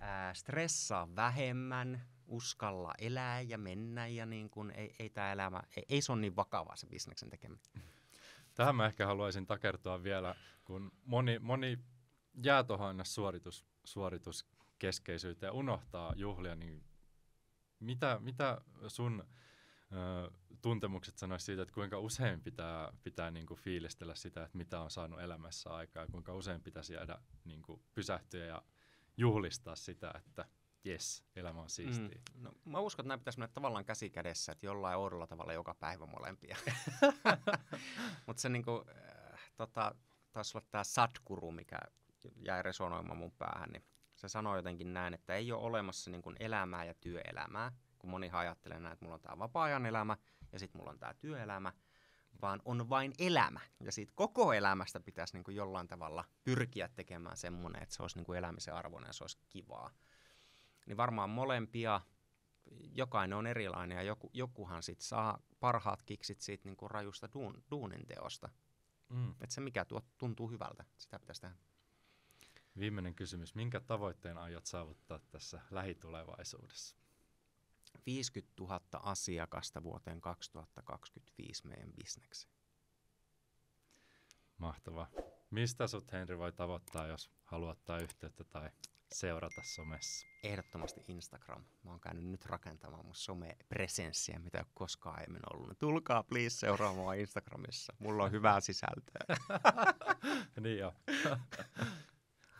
Ää, äh, stressaa vähemmän uskalla elää ja mennä ja niin kuin ei, ei tämä elämä, ei, ei se ole niin vakavaa se bisneksen tekeminen. Tähän mä ehkä haluaisin takertua vielä, kun moni, moni jää tuohon suoritus suorituskeskeisyyteen ja unohtaa juhlia, niin mitä, mitä sun ö, tuntemukset sanoisi siitä, että kuinka usein pitää, pitää niin kuin fiilistellä sitä, että mitä on saanut elämässä aikaa ja kuinka usein pitäisi jäädä niin kuin pysähtyä ja juhlistaa sitä, että jes, elämä on siistiä. Mm. No, mä uskon, että nämä pitäisi mennä tavallaan käsi kädessä, että jollain oudolla tavalla joka päivä molempia. Mutta se niinku, äh, tota, taisi olla tämä sadguru, mikä jäi resonoimaan mun päähän, niin se sanoi jotenkin näin, että ei ole olemassa niin kuin elämää ja työelämää, kun moni ajattelee näin, että mulla on tämä vapaa-ajan elämä ja sitten mulla on tämä työelämä, vaan on vain elämä. Ja siitä koko elämästä pitäisi niin kuin jollain tavalla pyrkiä tekemään semmoinen, että se olisi niin kuin elämisen arvoinen ja se olisi kivaa. Niin varmaan molempia, jokainen on erilainen ja joku, jokuhan sitten saa parhaat kiksit siitä niin kuin rajusta duun, duunin teosta. Mm. Että se mikä tuo, tuntuu hyvältä, sitä pitäisi tehdä. Viimeinen kysymys. Minkä tavoitteen aiot saavuttaa tässä lähitulevaisuudessa? 50 000 asiakasta vuoteen 2025 meidän bisneksi. Mahtavaa. Mistä sut Henri voi tavoittaa, jos haluat ottaa yhteyttä tai seurata somessa? Ehdottomasti Instagram. Mä oon käynyt nyt rakentamaan mun somepresenssiä, mitä ei koskaan aiemmin ollut. Niin tulkaa please seuraamaan Instagramissa. Mulla on hyvää sisältöä. niin joo.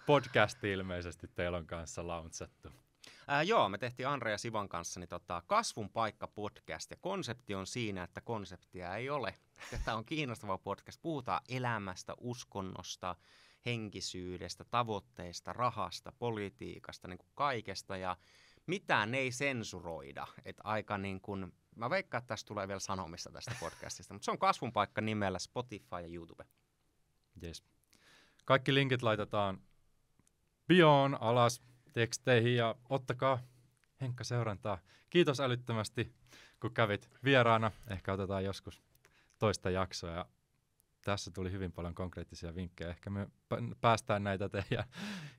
podcasti ilmeisesti teillä on kanssa launchattu. Ää, joo, me tehtiin Andrea Sivan kanssa niin tota, Kasvun paikka podcast ja konsepti on siinä, että konseptia ei ole. Tämä on kiinnostava podcast. Puhutaan elämästä, uskonnosta, henkisyydestä, tavoitteista, rahasta, politiikasta, niin kuin kaikesta ja mitään ei sensuroida. Et aika niin kuin, mä veikkaan, että tästä tulee vielä sanomista tästä podcastista, mutta se on kasvun paikka nimellä Spotify ja YouTube. Yes. Kaikki linkit laitetaan bioon alas teksteihin ja ottakaa Henkka seurantaa. Kiitos älyttömästi, kun kävit vieraana. Ehkä otetaan joskus toista jaksoa ja tässä tuli hyvin paljon konkreettisia vinkkejä. Ehkä me päästään näitä teidän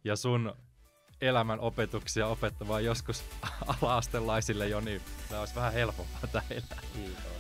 ja sun elämän opetuksia opettamaan joskus ala-astelaisille jo, niin tämä olisi vähän helpompaa täällä Kiitos.